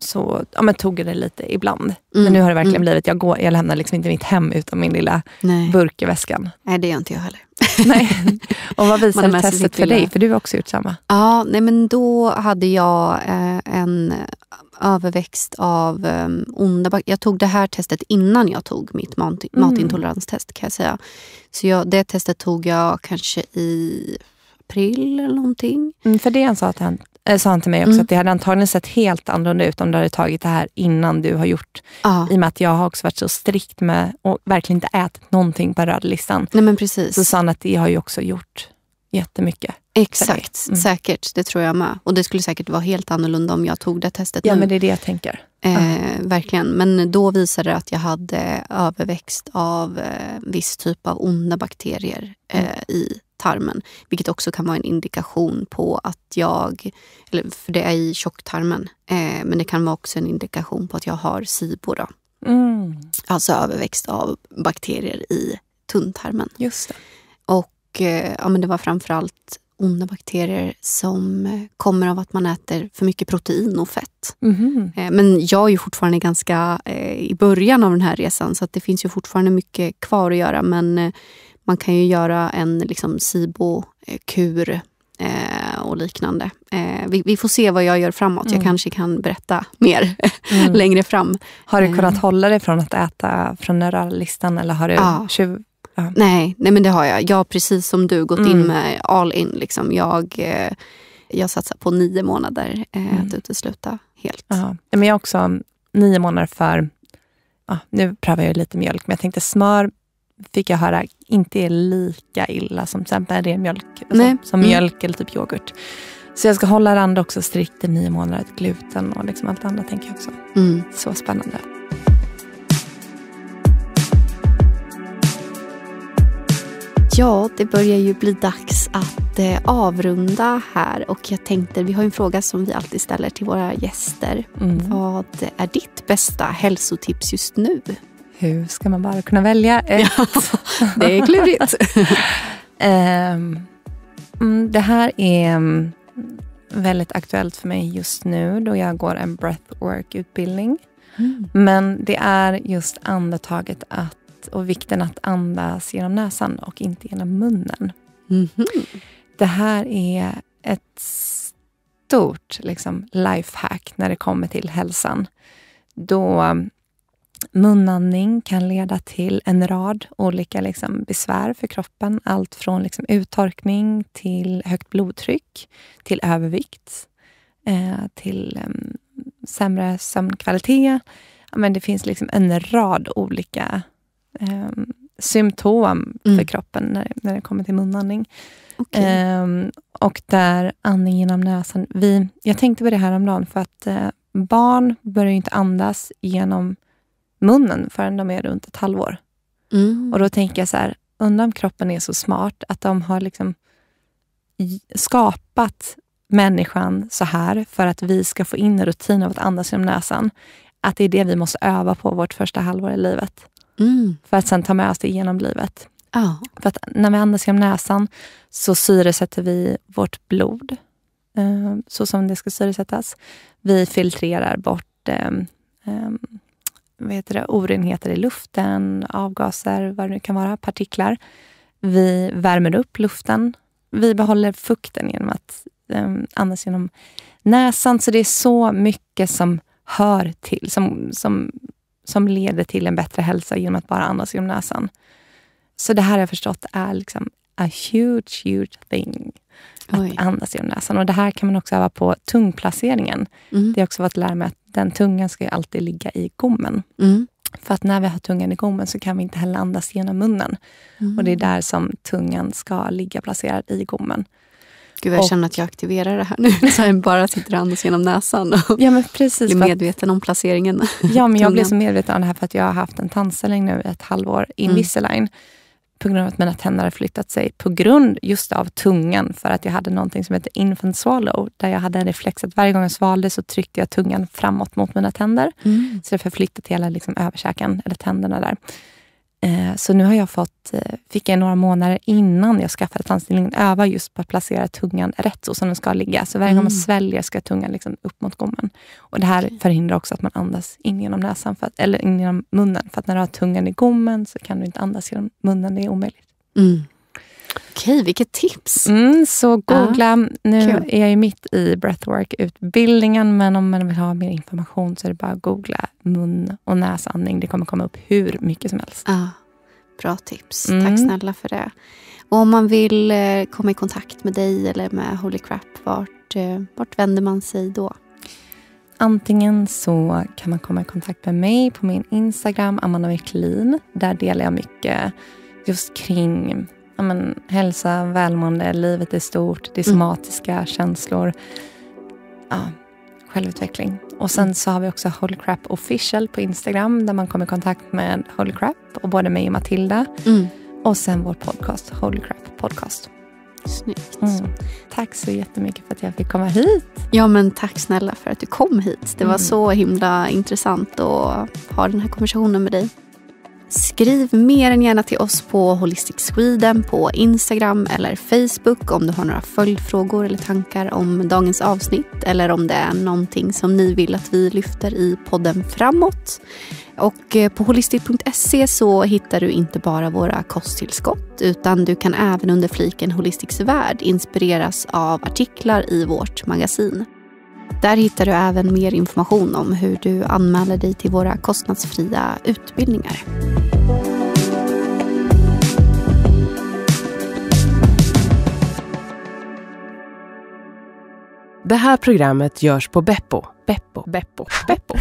så ja, men tog jag det lite ibland. Mm. Men nu har det verkligen mm. blivit, jag, går, jag lämnar liksom inte mitt hem utan min lilla Nej. burk i väskan. Nej, det gör inte jag heller. nej. Och vad visade testet för dig? För du har också gjort samma. Ja, nej men då hade jag eh, en överväxt av eh, onda Jag tog det här testet innan jag tog mitt mat, mm. matintoleranstest kan jag säga. Så jag, det testet tog jag kanske i april eller någonting. Mm, för det han sa att han Eh, sa han till mig också mm. att det hade antagligen sett helt annorlunda ut om du hade tagit det här innan du har gjort. Ja. I och med att jag har också varit så strikt med och verkligen inte ätit någonting på rödlistan. Nej, Så sa han att det har ju också gjort jättemycket. Exakt, mm. säkert. Det tror jag med. Och det skulle säkert vara helt annorlunda om jag tog det testet Ja, nu. men det är det jag tänker. Eh, ja. Verkligen. Men då visade det att jag hade överväxt av eh, viss typ av onda bakterier eh, mm. i tarmen. Vilket också kan vara en indikation på att jag, eller, för det är i tjocktarmen, eh, men det kan vara också en indikation på att jag har SIBO. Då. Mm. Alltså överväxt av bakterier i tunntarmen. Just det. Eh, ja, men det var framförallt onda bakterier som eh, kommer av att man äter för mycket protein och fett. Mm. Men jag är ju fortfarande ganska i början av den här resan så det finns ju fortfarande mycket kvar att göra. Men man kan ju göra en liksom SIBO-kur och liknande. Vi, får se vad jag gör framåt. Mm. Jag kanske kan berätta mer mm. längre fram. Har du kunnat hålla dig från att äta från den där listan eller har du ja. Ja. Nej, nej, men det har jag. Jag har precis som du gått mm. in med all in. Liksom. Jag, eh, jag satsar på nio månader eh, att mm. utesluta helt. Ja. Men jag har också nio månader för, ja, nu prövar jag lite mjölk, men jag tänkte smör fick jag höra inte är lika illa som till exempel ren mjölk. Alltså, nej. som mm. mjölk eller typ yoghurt. Så jag ska hålla det andra också strikt i nio månader, gluten och liksom allt annat tänker jag också. Mm. Så spännande. Ja, det börjar ju bli dags att eh, avrunda här och jag tänkte, vi har en fråga som vi alltid ställer till våra gäster. Mm. Vad är ditt bästa hälsotips just nu? Hur ska man bara kunna välja ett? det är klurigt. Ehm, mm, det här är mm, väldigt aktuellt för mig just nu då jag går en breathwork-utbildning. Mm. Men det är just andetaget att att, och vikten att andas genom näsan och inte genom munnen. Mm -hmm. Det här är ett stort liksom, lifehack när det kommer till hälsan. Då mm, munandning kan leda till en rad olika liksom, besvär för kroppen. Allt från liksom, uttorkning till högt blodtryck, till övervikt, eh, till eh, sämre sömnkvalitet. Men det finns liksom en rad olika eh, symptom för mm. kroppen när, när det kommer till munandning. Okay. Eh, och där andning genom näsan. Vi, jag tänkte på det här om dagen för att eh, barn börjar inte andas genom munnen förrän de är runt ett halvår. Mm. Och då tänker jag så här, undrar om kroppen är så smart att de har liksom skapat människan så här för att vi ska få in en rutin av att andas genom näsan. Att det är det vi måste öva på vårt första halvår i livet. Mm. För att sen ta med oss det genom livet. Oh. För att när vi andas genom näsan så syresätter vi vårt blod eh, så som det ska syresättas. Vi filtrerar bort eh, eh, vad heter det, orenheter i luften, avgaser, vad det nu kan vara, partiklar. Vi värmer upp luften. Vi behåller fukten genom att eh, andas genom näsan. Så det är så mycket som hör till, som, som som leder till en bättre hälsa genom att bara andas genom näsan. Så det här har jag förstått är liksom a huge, huge thing. Att Oj. andas genom näsan. Och Det här kan man också öva på tungplaceringen. Mm. Det har också varit lära mig att den tungan ska alltid ligga i gommen. Mm. För att när vi har tungan i gommen så kan vi inte heller andas genom munnen. Mm. Och Det är där som tungan ska ligga placerad i gommen. Gud, jag och, känner att jag aktiverar det här nu. Så jag bara sitter och andas genom näsan och ja, men precis, blir medveten om placeringen. Ja, men jag blev så medveten om det här för att jag har haft en tandställning nu i ett halvår, Invisalign. Mm. På grund av att mina tänder har flyttat sig på grund just av tungan. För att jag hade någonting som heter infant swallow. Där jag hade en reflex att varje gång jag svalde så tryckte jag tungan framåt mot mina tänder. Mm. Så det har förflyttat hela liksom, överkäken, eller tänderna där. Eh, så nu har jag fått, eh, fick jag några månader innan jag skaffade tandställningen öva just på att placera tungan rätt så som den ska ligga. Så varje gång man mm. sväljer ska tungan liksom upp mot gommen. Och det här förhindrar också att man andas in genom näsan, för att, eller in genom munnen. För att när du har tungan i gommen så kan du inte andas genom munnen, det är omöjligt. Mm. Okej, vilket tips! Mm, så googla. Uh, nu cool. är jag ju mitt i breathwork-utbildningen, men om man vill ha mer information så är det bara att googla mun och näsandning. Det kommer komma upp hur mycket som helst. Uh, bra tips. Mm. Tack snälla för det. Och om man vill eh, komma i kontakt med dig eller med Holy Crap, vart, eh, vart vänder man sig då? Antingen så kan man komma i kontakt med mig på min Instagram, Amanda Wicklin. Där delar jag mycket just kring ja, men, hälsa, välmående, livet är stort, det mm. somatiska, mm. känslor, ja, självutveckling. Och sen mm. så har vi också Holy Crap Official på Instagram där man kommer i kontakt med Holy Crap och både mig och Matilda. Mm. Och sen vår podcast Holy Crap Podcast. Snyggt. Mm. Tack så jättemycket för att jag fick komma hit. Ja men tack snälla för att du kom hit. Det var mm. så himla intressant att ha den här konversationen med dig. Skriv mer än gärna till oss på Holistic Sweden på Instagram eller Facebook om du har några följdfrågor eller tankar om dagens avsnitt eller om det är någonting som ni vill att vi lyfter i podden framåt. Och eh, på holistic.se så hittar du inte bara våra kosttillskott utan du kan även under fliken Holistics värld inspireras av artiklar i vårt magasin. Där hittar du även mer information om hur du anmäler dig till våra kostnadsfria utbildningar. Det här programmet görs på Beppo. Beppo. Beppo. Beppo.